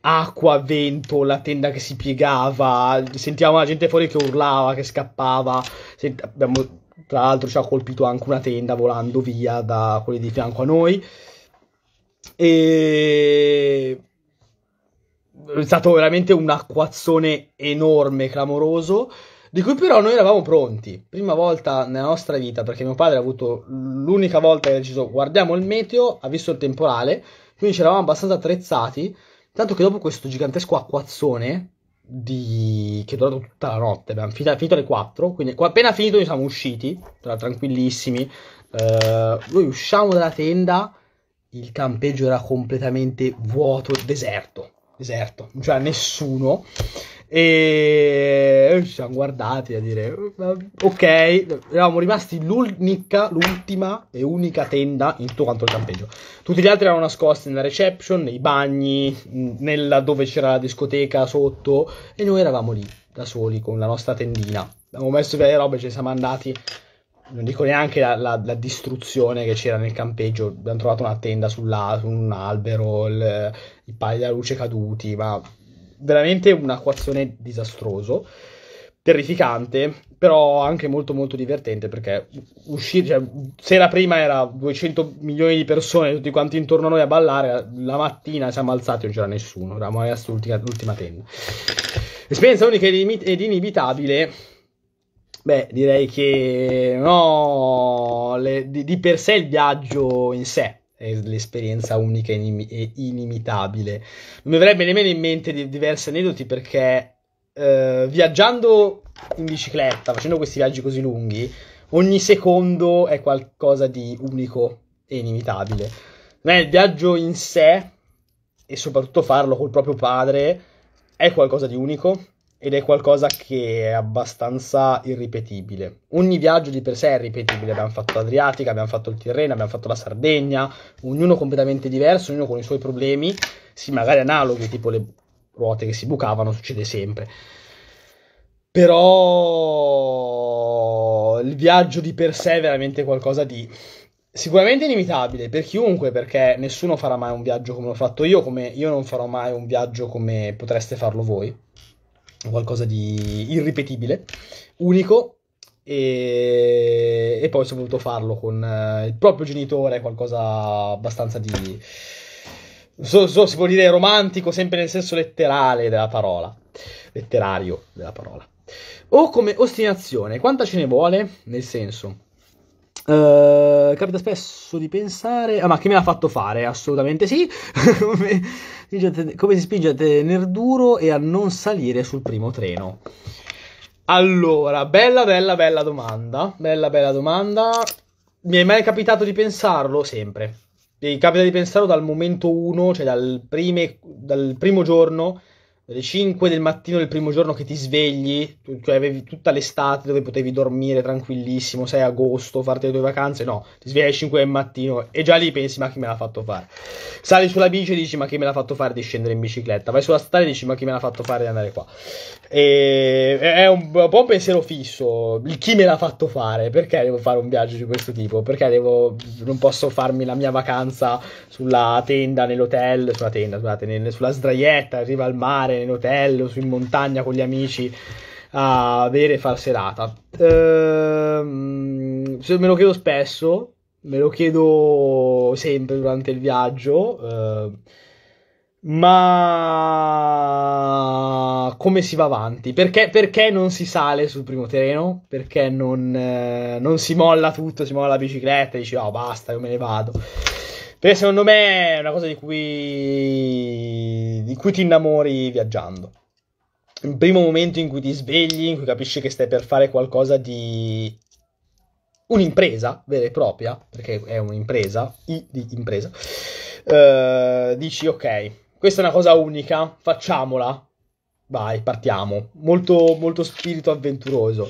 Speaker 1: acqua, vento, la tenda che si piegava, sentiamo la gente fuori che urlava, che scappava. Sent- abbiamo, tra l'altro ci ha colpito anche una tenda volando via da quelli di fianco a noi. E... È stato veramente un acquazzone enorme, clamoroso, di cui però noi eravamo pronti. Prima volta nella nostra vita, perché mio padre ha avuto l'unica volta che ha deciso guardiamo il meteo, ha visto il temporale, quindi ci eravamo abbastanza attrezzati Tanto che dopo questo gigantesco acquazzone di... che è durato tutta la notte, abbiamo finito, finito alle 4, quindi appena finito noi siamo usciti, tranquillissimi, uh, noi usciamo dalla tenda, il campeggio era completamente vuoto, deserto, deserto, non c'era nessuno, e ci siamo guardati a dire eh, ok, eravamo rimasti l'unica, l'ultima e unica tenda in tutto quanto il campeggio. Tutti gli altri erano nascosti nella reception, nei bagni, nella dove c'era la discoteca sotto e noi eravamo lì da soli con la nostra tendina. Abbiamo messo via le robe, ci siamo andati non dico neanche la, la, la, distruzione che c'era nel campeggio. Abbiamo trovato una tenda sulla, su un albero, il, i pali da luce caduti, ma veramente un'acquazione acquazzone disastroso terrificante, però anche molto molto divertente perché uscire, cioè, se prima era 200 milioni di persone tutti quanti intorno a noi a ballare, la mattina siamo alzati e non c'era nessuno, eravamo all'ultima tenda. Esperienza unica ed inimitabile, beh direi che no, le, di, di per sé il viaggio in sé l'esperienza unica e inimitabile. Non mi verrebbe nemmeno in mente di diversi aneddoti perché eh, viaggiando in bicicletta, facendo questi viaggi così lunghi, ogni secondo è qualcosa di unico e inimitabile. Ma il viaggio in sé, e soprattutto farlo col proprio padre, è qualcosa di unico ed è qualcosa che è abbastanza irripetibile. Ogni viaggio di per sé è irripetibile. Abbiamo fatto l'Adriatica, abbiamo fatto il Tirreno, abbiamo fatto la Sardegna, ognuno completamente diverso, ognuno con i suoi problemi, sì, magari analoghi, tipo le ruote che si bucavano, succede sempre. Però il viaggio di per sé è veramente qualcosa di sicuramente inimitabile per chiunque, perché nessuno farà mai un viaggio come l'ho fatto io, come io non farò mai un viaggio come potreste farlo voi. Qualcosa di irripetibile, unico e, e poi soprattutto farlo con eh, il proprio genitore è qualcosa abbastanza di So, so, si può dire romantico sempre nel senso letterale della parola, letterario della parola. O come ostinazione, quanta ce ne vuole? Nel senso, Uh, capita spesso di pensare, ah, ma che me l'ha fatto fare? Assolutamente sì. come, come, si spinge a tenere duro e a non salire sul primo treno? Allora, bella, bella, bella domanda. Bella, bella domanda. Mi è mai capitato di pensarlo? Sempre. Devi capita di pensarlo dal momento 1, cioè dal, prime, dal primo giorno alle 5 del mattino del primo giorno che ti svegli, tu, tu cioè avevi tutta l'estate dove potevi dormire tranquillissimo, sei agosto, farti le tue vacanze, no, ti svegli alle 5 del mattino e già lì pensi ma chi me l'ha fatto fare? Sali sulla bici e dici ma chi me l'ha fatto fare di scendere in bicicletta? Vai sulla strada e dici ma chi me l'ha fatto fare di andare qua? E è un, un po' un pensiero fisso, chi me l'ha fatto fare? Perché devo fare un viaggio di questo tipo? Perché devo, non posso farmi la mia vacanza sulla tenda, nell'hotel, sulla tenda, scusate, sulla sdraietta, arriva al mare? in hotel o in montagna con gli amici a bere e far serata. Ehm, me lo chiedo spesso, me lo chiedo sempre durante il viaggio. Eh, ma come si va avanti? Perché, perché, non si sale sul primo terreno? Perché non, eh, non si molla tutto, si molla la bicicletta e dici oh basta, io me ne vado. Perché secondo me è una cosa di cui cui ti innamori viaggiando. Il primo momento in cui ti svegli, in cui capisci che stai per fare qualcosa di un'impresa vera e propria, perché è un'impresa, i, di impresa, eh, dici ok, questa è una cosa unica, facciamola, vai, partiamo, molto, molto spirito avventuroso.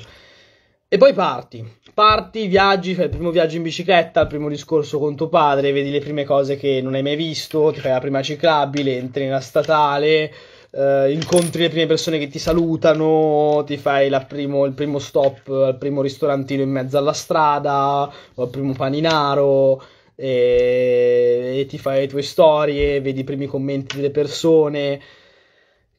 Speaker 1: E poi parti, Parti, viaggi, fai il primo viaggio in bicicletta, il primo discorso con tuo padre, vedi le prime cose che non hai mai visto, ti fai la prima ciclabile, entri nella statale, eh, incontri le prime persone che ti salutano, ti fai primo, il primo stop al primo ristorantino in mezzo alla strada o al primo paninaro e, e ti fai le tue storie, vedi i primi commenti delle persone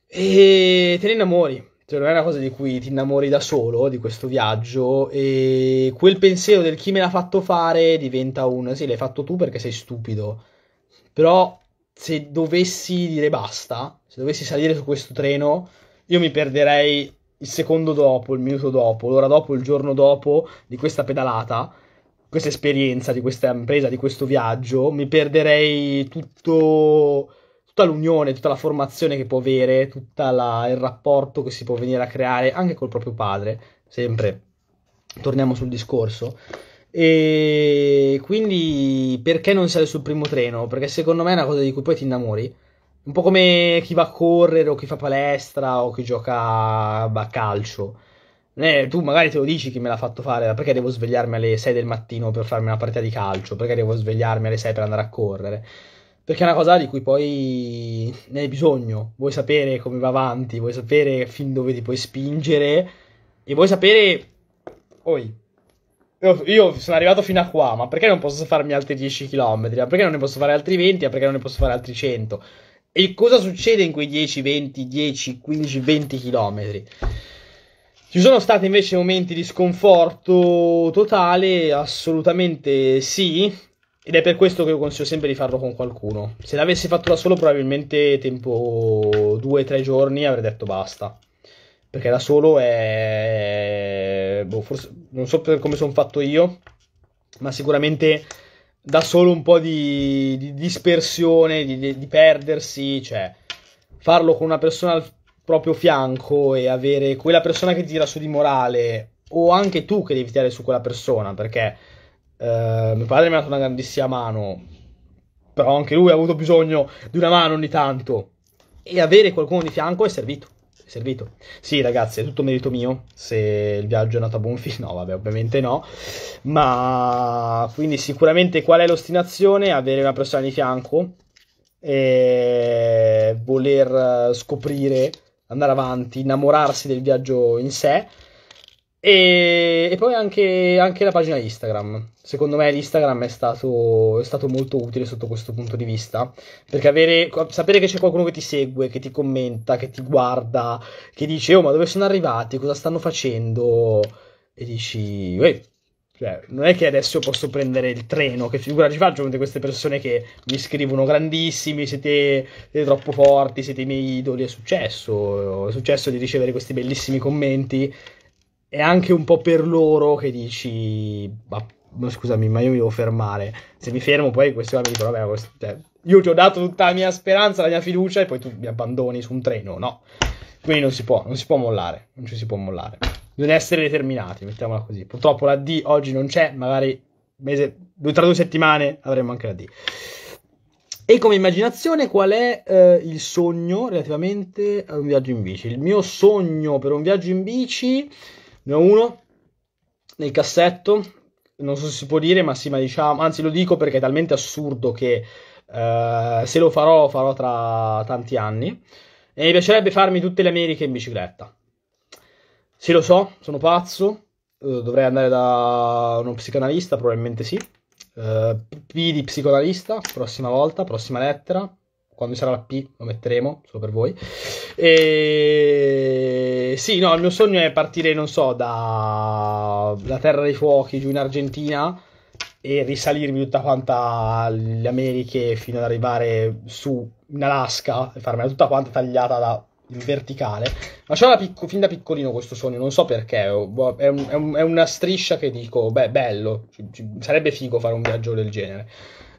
Speaker 1: e te ne innamori cioè, non è una cosa di cui ti innamori da solo di questo viaggio e quel pensiero del chi me l'ha fatto fare diventa un sì, l'hai fatto tu perché sei stupido. Però se dovessi dire basta, se dovessi salire su questo treno, io mi perderei il secondo dopo, il minuto dopo, l'ora dopo, il giorno dopo di questa pedalata, questa esperienza, di questa impresa, di questo viaggio, mi perderei tutto tutta l'unione, tutta la formazione che può avere, tutto il rapporto che si può venire a creare anche col proprio padre, sempre torniamo sul discorso. E quindi perché non sale sul primo treno? Perché secondo me è una cosa di cui poi ti innamori. Un po' come chi va a correre o chi fa palestra o chi gioca a calcio. Eh, tu magari te lo dici chi me l'ha fatto fare, perché devo svegliarmi alle 6 del mattino per farmi una partita di calcio, perché devo svegliarmi alle 6 per andare a correre perché è una cosa di cui poi ne hai bisogno, vuoi sapere come va avanti, vuoi sapere fin dove ti puoi spingere e vuoi sapere... Oi, io, sono arrivato fino a qua, ma perché non posso farmi altri 10 km? Ma perché non ne posso fare altri 20? Ma perché non ne posso fare altri 100? E cosa succede in quei 10, 20, 10, 15, 20 km? Ci sono stati invece momenti di sconforto totale? Assolutamente sì, ed è per questo che io consiglio sempre di farlo con qualcuno. Se l'avessi fatto da solo, probabilmente tempo 2-3 giorni avrei detto basta. Perché da solo è. Boh, forse... Non so per come sono fatto io, ma sicuramente da solo un po' di, di dispersione, di, di, perdersi, cioè farlo con una persona al proprio fianco e avere quella persona che tira su di morale, o anche tu che devi tirare su quella persona, perché eh, mio padre mi ha dato una grandissima mano, però anche lui ha avuto bisogno di una mano ogni tanto. E avere qualcuno di fianco è servito. È servito. Sì, ragazzi, è tutto merito mio. Se il viaggio è andato a buon fine, no, vabbè, ovviamente no. Ma quindi, sicuramente, qual è l'ostinazione? Avere una persona di fianco e voler eh, scoprire, andare avanti, innamorarsi del viaggio in sé e, e, poi anche, anche, la pagina Instagram. Secondo me l'Instagram è stato, è stato, molto utile sotto questo punto di vista. Perché avere, sapere che c'è qualcuno che ti segue, che ti commenta, che ti guarda, che dice oh ma dove sono arrivati, cosa stanno facendo. E dici, uè, cioè, non è che adesso io posso prendere il treno, che figura ci faccio con queste persone che mi scrivono grandissimi, siete, siete, troppo forti, siete i miei idoli, è successo, è successo di ricevere questi bellissimi commenti è anche un po' per loro che dici, ma, ma scusami, ma io mi devo fermare. Se mi fermo poi questo mi dico, vabbè, questo, cioè, io ti ho dato tutta la mia speranza, la mia fiducia e poi tu mi abbandoni su un treno, no. Quindi non si può, non si può mollare, non ci si può mollare. Bisogna essere determinati, mettiamola così. Purtroppo la D oggi non c'è, magari mese, tra due settimane avremo anche la D. E come immaginazione qual è eh, il sogno relativamente a un viaggio in bici? Il mio sogno per un viaggio in bici ne ho uno nel cassetto, non so se si può dire, ma sì, ma diciamo, anzi lo dico perché è talmente assurdo che eh, se lo farò, lo farò tra tanti anni. E mi piacerebbe farmi tutte le Americhe in bicicletta. Sì, lo so, sono pazzo. Eh, dovrei andare da uno psicanalista, probabilmente sì. Uh, P di psicanalista, prossima volta, prossima lettera quando sarà la P lo metteremo, solo per voi. E... Sì, no, il mio sogno è partire, non so, da... da Terra dei Fuochi giù in Argentina e risalirmi tutta quanta le Americhe fino ad arrivare su in Alaska e farmela tutta quanta tagliata da, in verticale. Ma c'era picco, fin da piccolino questo sogno, non so perché, è, un, è, un, è una striscia che dico, beh, bello, ci, ci, sarebbe figo fare un viaggio del genere.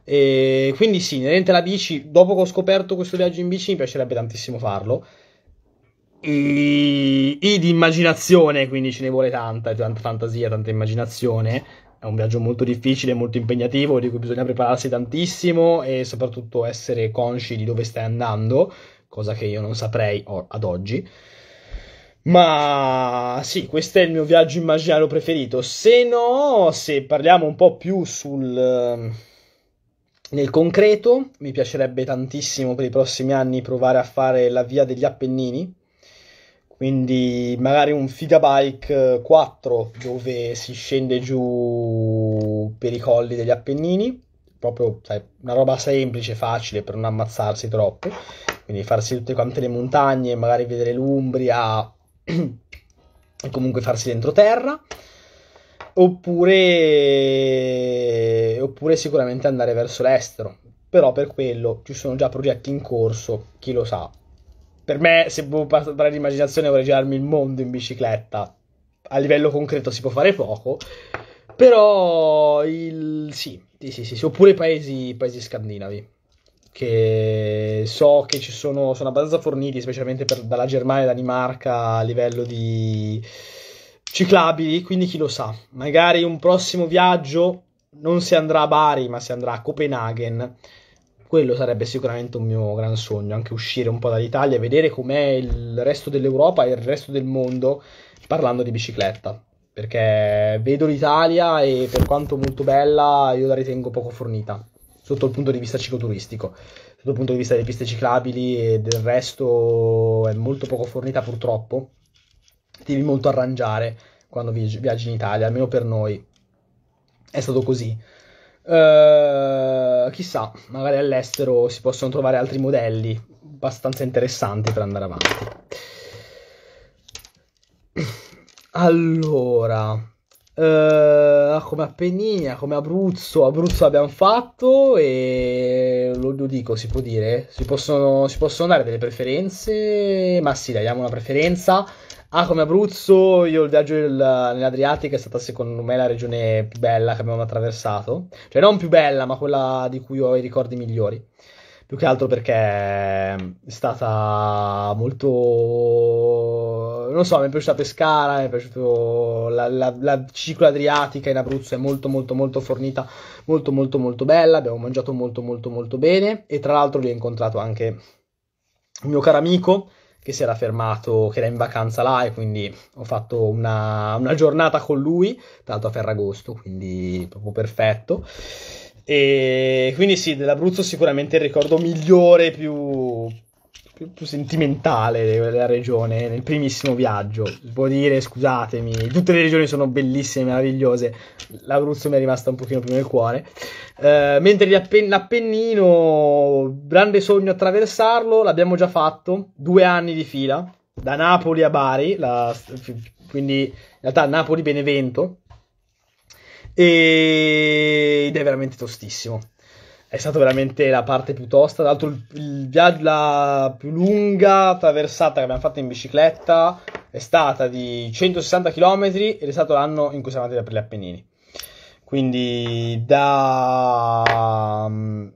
Speaker 1: E quindi sì, inerente alla bici, dopo che ho scoperto questo viaggio in bici, mi piacerebbe tantissimo farlo. E, e di immaginazione, quindi ce ne vuole tanta, tanta fantasia, tanta immaginazione. È un viaggio molto difficile, molto impegnativo, di cui bisogna prepararsi tantissimo e soprattutto essere consci di dove stai andando, cosa che io non saprei ad oggi. Ma sì, questo è il mio viaggio immaginario preferito. Se no, se parliamo un po' più sul nel concreto mi piacerebbe tantissimo per i prossimi anni provare a fare la via degli Appennini, quindi magari un Figabike 4 eh, dove si scende giù per i colli degli Appennini, proprio sai, una roba semplice, facile per non ammazzarsi troppo, quindi farsi tutte quante le montagne, magari vedere l'Umbria e comunque farsi dentro terra. Oppure, oppure sicuramente andare verso l'estero. Però per quello ci sono già progetti in corso, chi lo sa. Per me, se devo parlare di immaginazione, vorrei girarmi il mondo in bicicletta. A livello concreto si può fare poco, però il, sì, sì, sì, sì. oppure paesi, paesi scandinavi che so che ci sono, sono abbastanza forniti, specialmente per, dalla Germania e Danimarca a livello di ciclabili, quindi chi lo sa, magari un prossimo viaggio non si andrà a Bari, ma si andrà a Copenaghen. Quello sarebbe sicuramente un mio gran sogno, anche uscire un po' dall'Italia e vedere com'è il resto dell'Europa e il resto del mondo parlando di bicicletta. Perché vedo l'Italia e per quanto molto bella, io la ritengo poco fornita sotto il punto di vista cicloturistico. Sotto il punto di vista delle piste ciclabili e del resto è molto poco fornita purtroppo devi molto arrangiare quando viaggi, viaggi in Italia, almeno per noi. È stato così. Uh, chissà, magari all'estero si possono trovare altri modelli abbastanza interessanti per andare avanti. Allora, uh, come Appenninia, come Abruzzo, Abruzzo abbiamo fatto e lo, lo dico, si può dire, si possono, si possono dare delle preferenze, ma sì, diamo una preferenza Ah, come Abruzzo, io il viaggio nell'Adriatica è stata secondo me la regione più bella che abbiamo attraversato. Cioè non più bella, ma quella di cui ho i ricordi migliori. Più che altro perché è stata molto... Non so, mi è piaciuta Pescara, mi è piaciuto la, la, la ciclo adriatica in Abruzzo, è molto molto molto fornita, molto molto molto bella, abbiamo mangiato molto molto molto bene e tra l'altro lì ho incontrato anche un mio caro amico che si era fermato, che era in vacanza là e quindi ho fatto una, una giornata con lui, tra l'altro a Ferragosto, quindi proprio perfetto. E quindi sì, dell'Abruzzo sicuramente il ricordo migliore, più, più, più sentimentale della regione nel primissimo viaggio. Si può dire, scusatemi, tutte le regioni sono bellissime, meravigliose. L'Abruzzo mi è rimasta un pochino più nel cuore. Eh, mentre l'Appennino, grande sogno attraversarlo, l'abbiamo già fatto, due anni di fila, da Napoli a Bari, la, quindi in realtà Napoli-Benevento. Ed è veramente tostissimo è stata veramente la parte più tosta. Tra l'altro, il, il viaggio la più lunga traversata che abbiamo fatto in bicicletta è stata di 160 km ed è stato l'anno in cui siamo andati per gli Appennini. Quindi da, mm,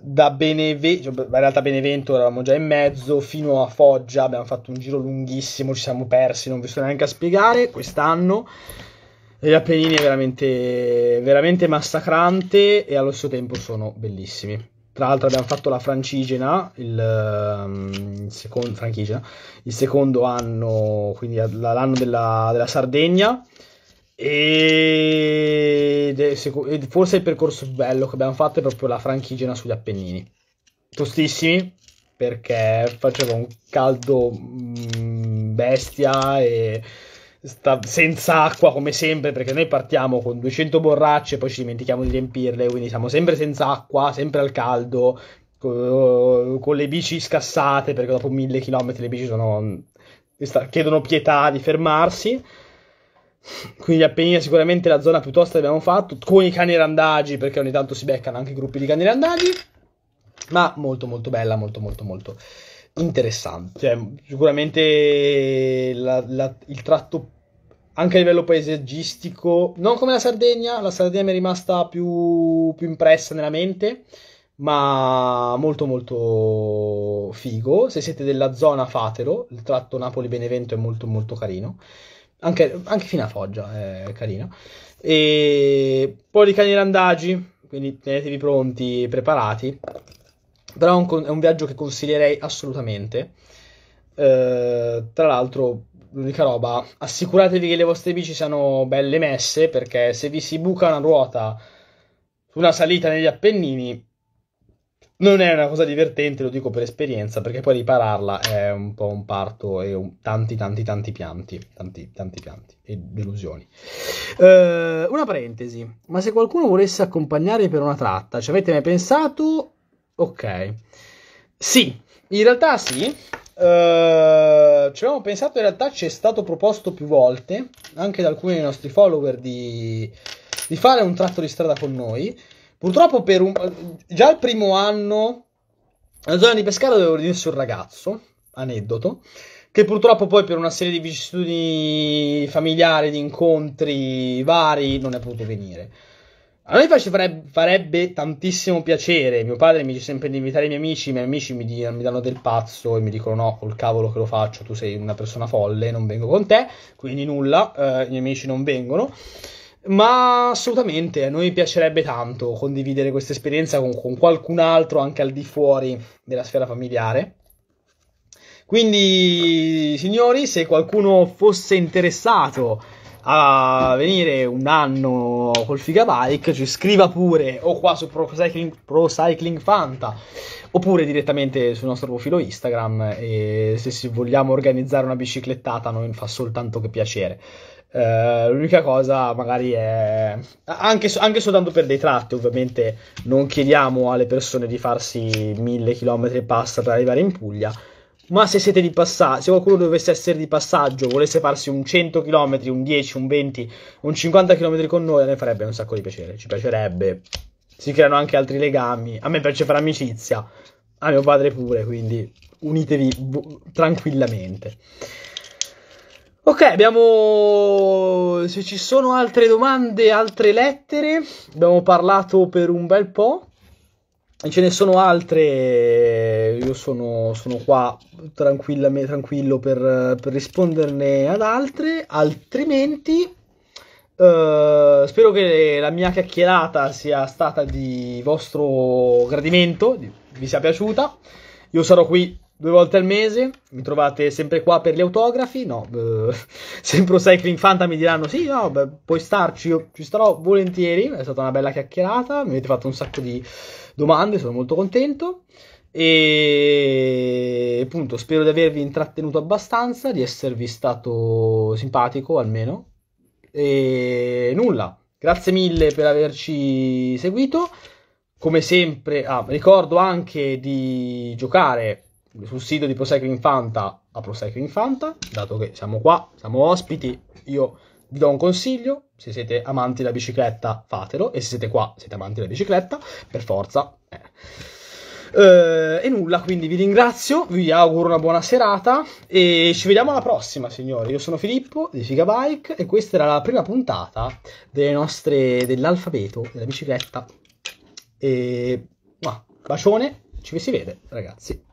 Speaker 1: da Benevento, cioè, in realtà Benevento eravamo già in mezzo, fino a Foggia abbiamo fatto un giro lunghissimo, ci siamo persi, non vi sto neanche a spiegare, quest'anno. Gli Appennini è veramente, veramente massacrante e allo stesso tempo sono bellissimi. Tra l'altro abbiamo fatto la francigena, il, il, ehm, secondo, francigena, il secondo anno, quindi l'anno della, della Sardegna. E forse il percorso più bello che abbiamo fatto è proprio la franchigena sugli Appennini. Tostissimi perché faceva un caldo mm, bestia e sta senza acqua come sempre perché noi partiamo con 200 borracce e poi ci dimentichiamo di riempirle quindi siamo sempre senza acqua sempre al caldo con le bici scassate perché dopo mille chilometri le bici sono mm, chiedono pietà di fermarsi quindi Appennina sicuramente la zona piuttosto tosta abbiamo fatto con i cani randagi perché ogni tanto si beccano anche gruppi di cani randagi ma molto molto bella molto molto molto interessante. Cioè, sicuramente la, la, il tratto anche a livello paesaggistico, non come la Sardegna, la Sardegna mi è rimasta più, più impressa nella mente, ma molto molto figo. Se siete della zona fatelo, il tratto Napoli-Benevento è molto molto carino. Anche, anche fino a Foggia è carino. E poi di cani randagi, quindi tenetevi pronti, preparati. Però è un, è un viaggio che consiglierei assolutamente. Eh, tra l'altro l'unica roba, assicuratevi che le vostre bici siano belle messe, perché se vi si buca una ruota su una salita negli Appennini, non è una cosa divertente, lo dico per esperienza, perché poi ripararla è un po' un parto e un... tanti, tanti, tanti pianti, tanti, tanti pianti e delusioni. Eh, una parentesi, ma se qualcuno volesse accompagnarvi per una tratta, ci avete mai pensato? Ok. Sì, in realtà sì, eh, ci avevamo pensato, in realtà ci è stato proposto più volte, anche da alcuni dei nostri follower, di, di fare un tratto di strada con noi. Purtroppo per un, già il primo anno, nella zona di Pescara dovevo dire un ragazzo, aneddoto, che purtroppo poi per una serie di vicissitudini familiari, di incontri vari, non è potuto venire. A me farebbe, farebbe, tantissimo piacere. Mio padre mi dice sempre di invitare i miei amici. I miei amici mi, di, mi, danno del pazzo e mi dicono: No, col cavolo che lo faccio, tu sei una persona folle, non vengo con te. Quindi nulla, eh, i miei amici non vengono. Ma assolutamente, a noi piacerebbe tanto condividere questa esperienza con, con qualcun altro anche al di fuori della sfera familiare. Quindi, signori, se qualcuno fosse interessato a venire un anno col Figabike ci scriva pure o qua su Pro Cycling, Pro Cycling Fanta oppure direttamente sul nostro profilo Instagram e se si vogliamo organizzare una biciclettata non fa soltanto che piacere. Uh, l'unica cosa magari è anche, anche, soltanto per dei tratti ovviamente non chiediamo alle persone di farsi mille chilometri e passa per arrivare in Puglia ma se siete di passaggio, se qualcuno dovesse essere di passaggio, volesse farsi un 100 km, un 10, un 20, un 50 km con noi, ne farebbe un sacco di piacere. Ci piacerebbe. Si creano anche altri legami. A me piace fare amicizia. A mio padre pure, quindi unitevi bu- tranquillamente. Ok, abbiamo. Se ci sono altre domande, altre lettere, abbiamo parlato per un bel po' ce ne sono altre, eh, io sono, sono qua tranquillo per, per, risponderne ad altre, altrimenti eh, spero che la mia chiacchierata sia stata di vostro gradimento, vi sia piaciuta, io sarò qui due volte al mese, mi trovate sempre qua per gli autografi, no, eh, sempre Cycling Fanta mi diranno sì, no, beh, puoi starci, io ci starò volentieri, è stata una bella chiacchierata, mi avete fatto un sacco di domande, sono molto contento e appunto spero di avervi intrattenuto abbastanza, di esservi stato simpatico almeno e nulla, grazie mille per averci seguito. Come sempre, ah, ricordo anche di giocare sul sito di Procycling Fanta a Procycling Fanta, dato che siamo qua, siamo ospiti, io vi do un consiglio, se siete amanti della bicicletta fatelo, e se siete qua, siete amanti della bicicletta, per forza. Eh. eh e nulla, quindi vi ringrazio, vi auguro una buona serata e ci vediamo alla prossima, signori. Io sono Filippo di Figabike e questa era la prima puntata nostre, dell'alfabeto della bicicletta. E bah, bacione, ci si vede, ragazzi.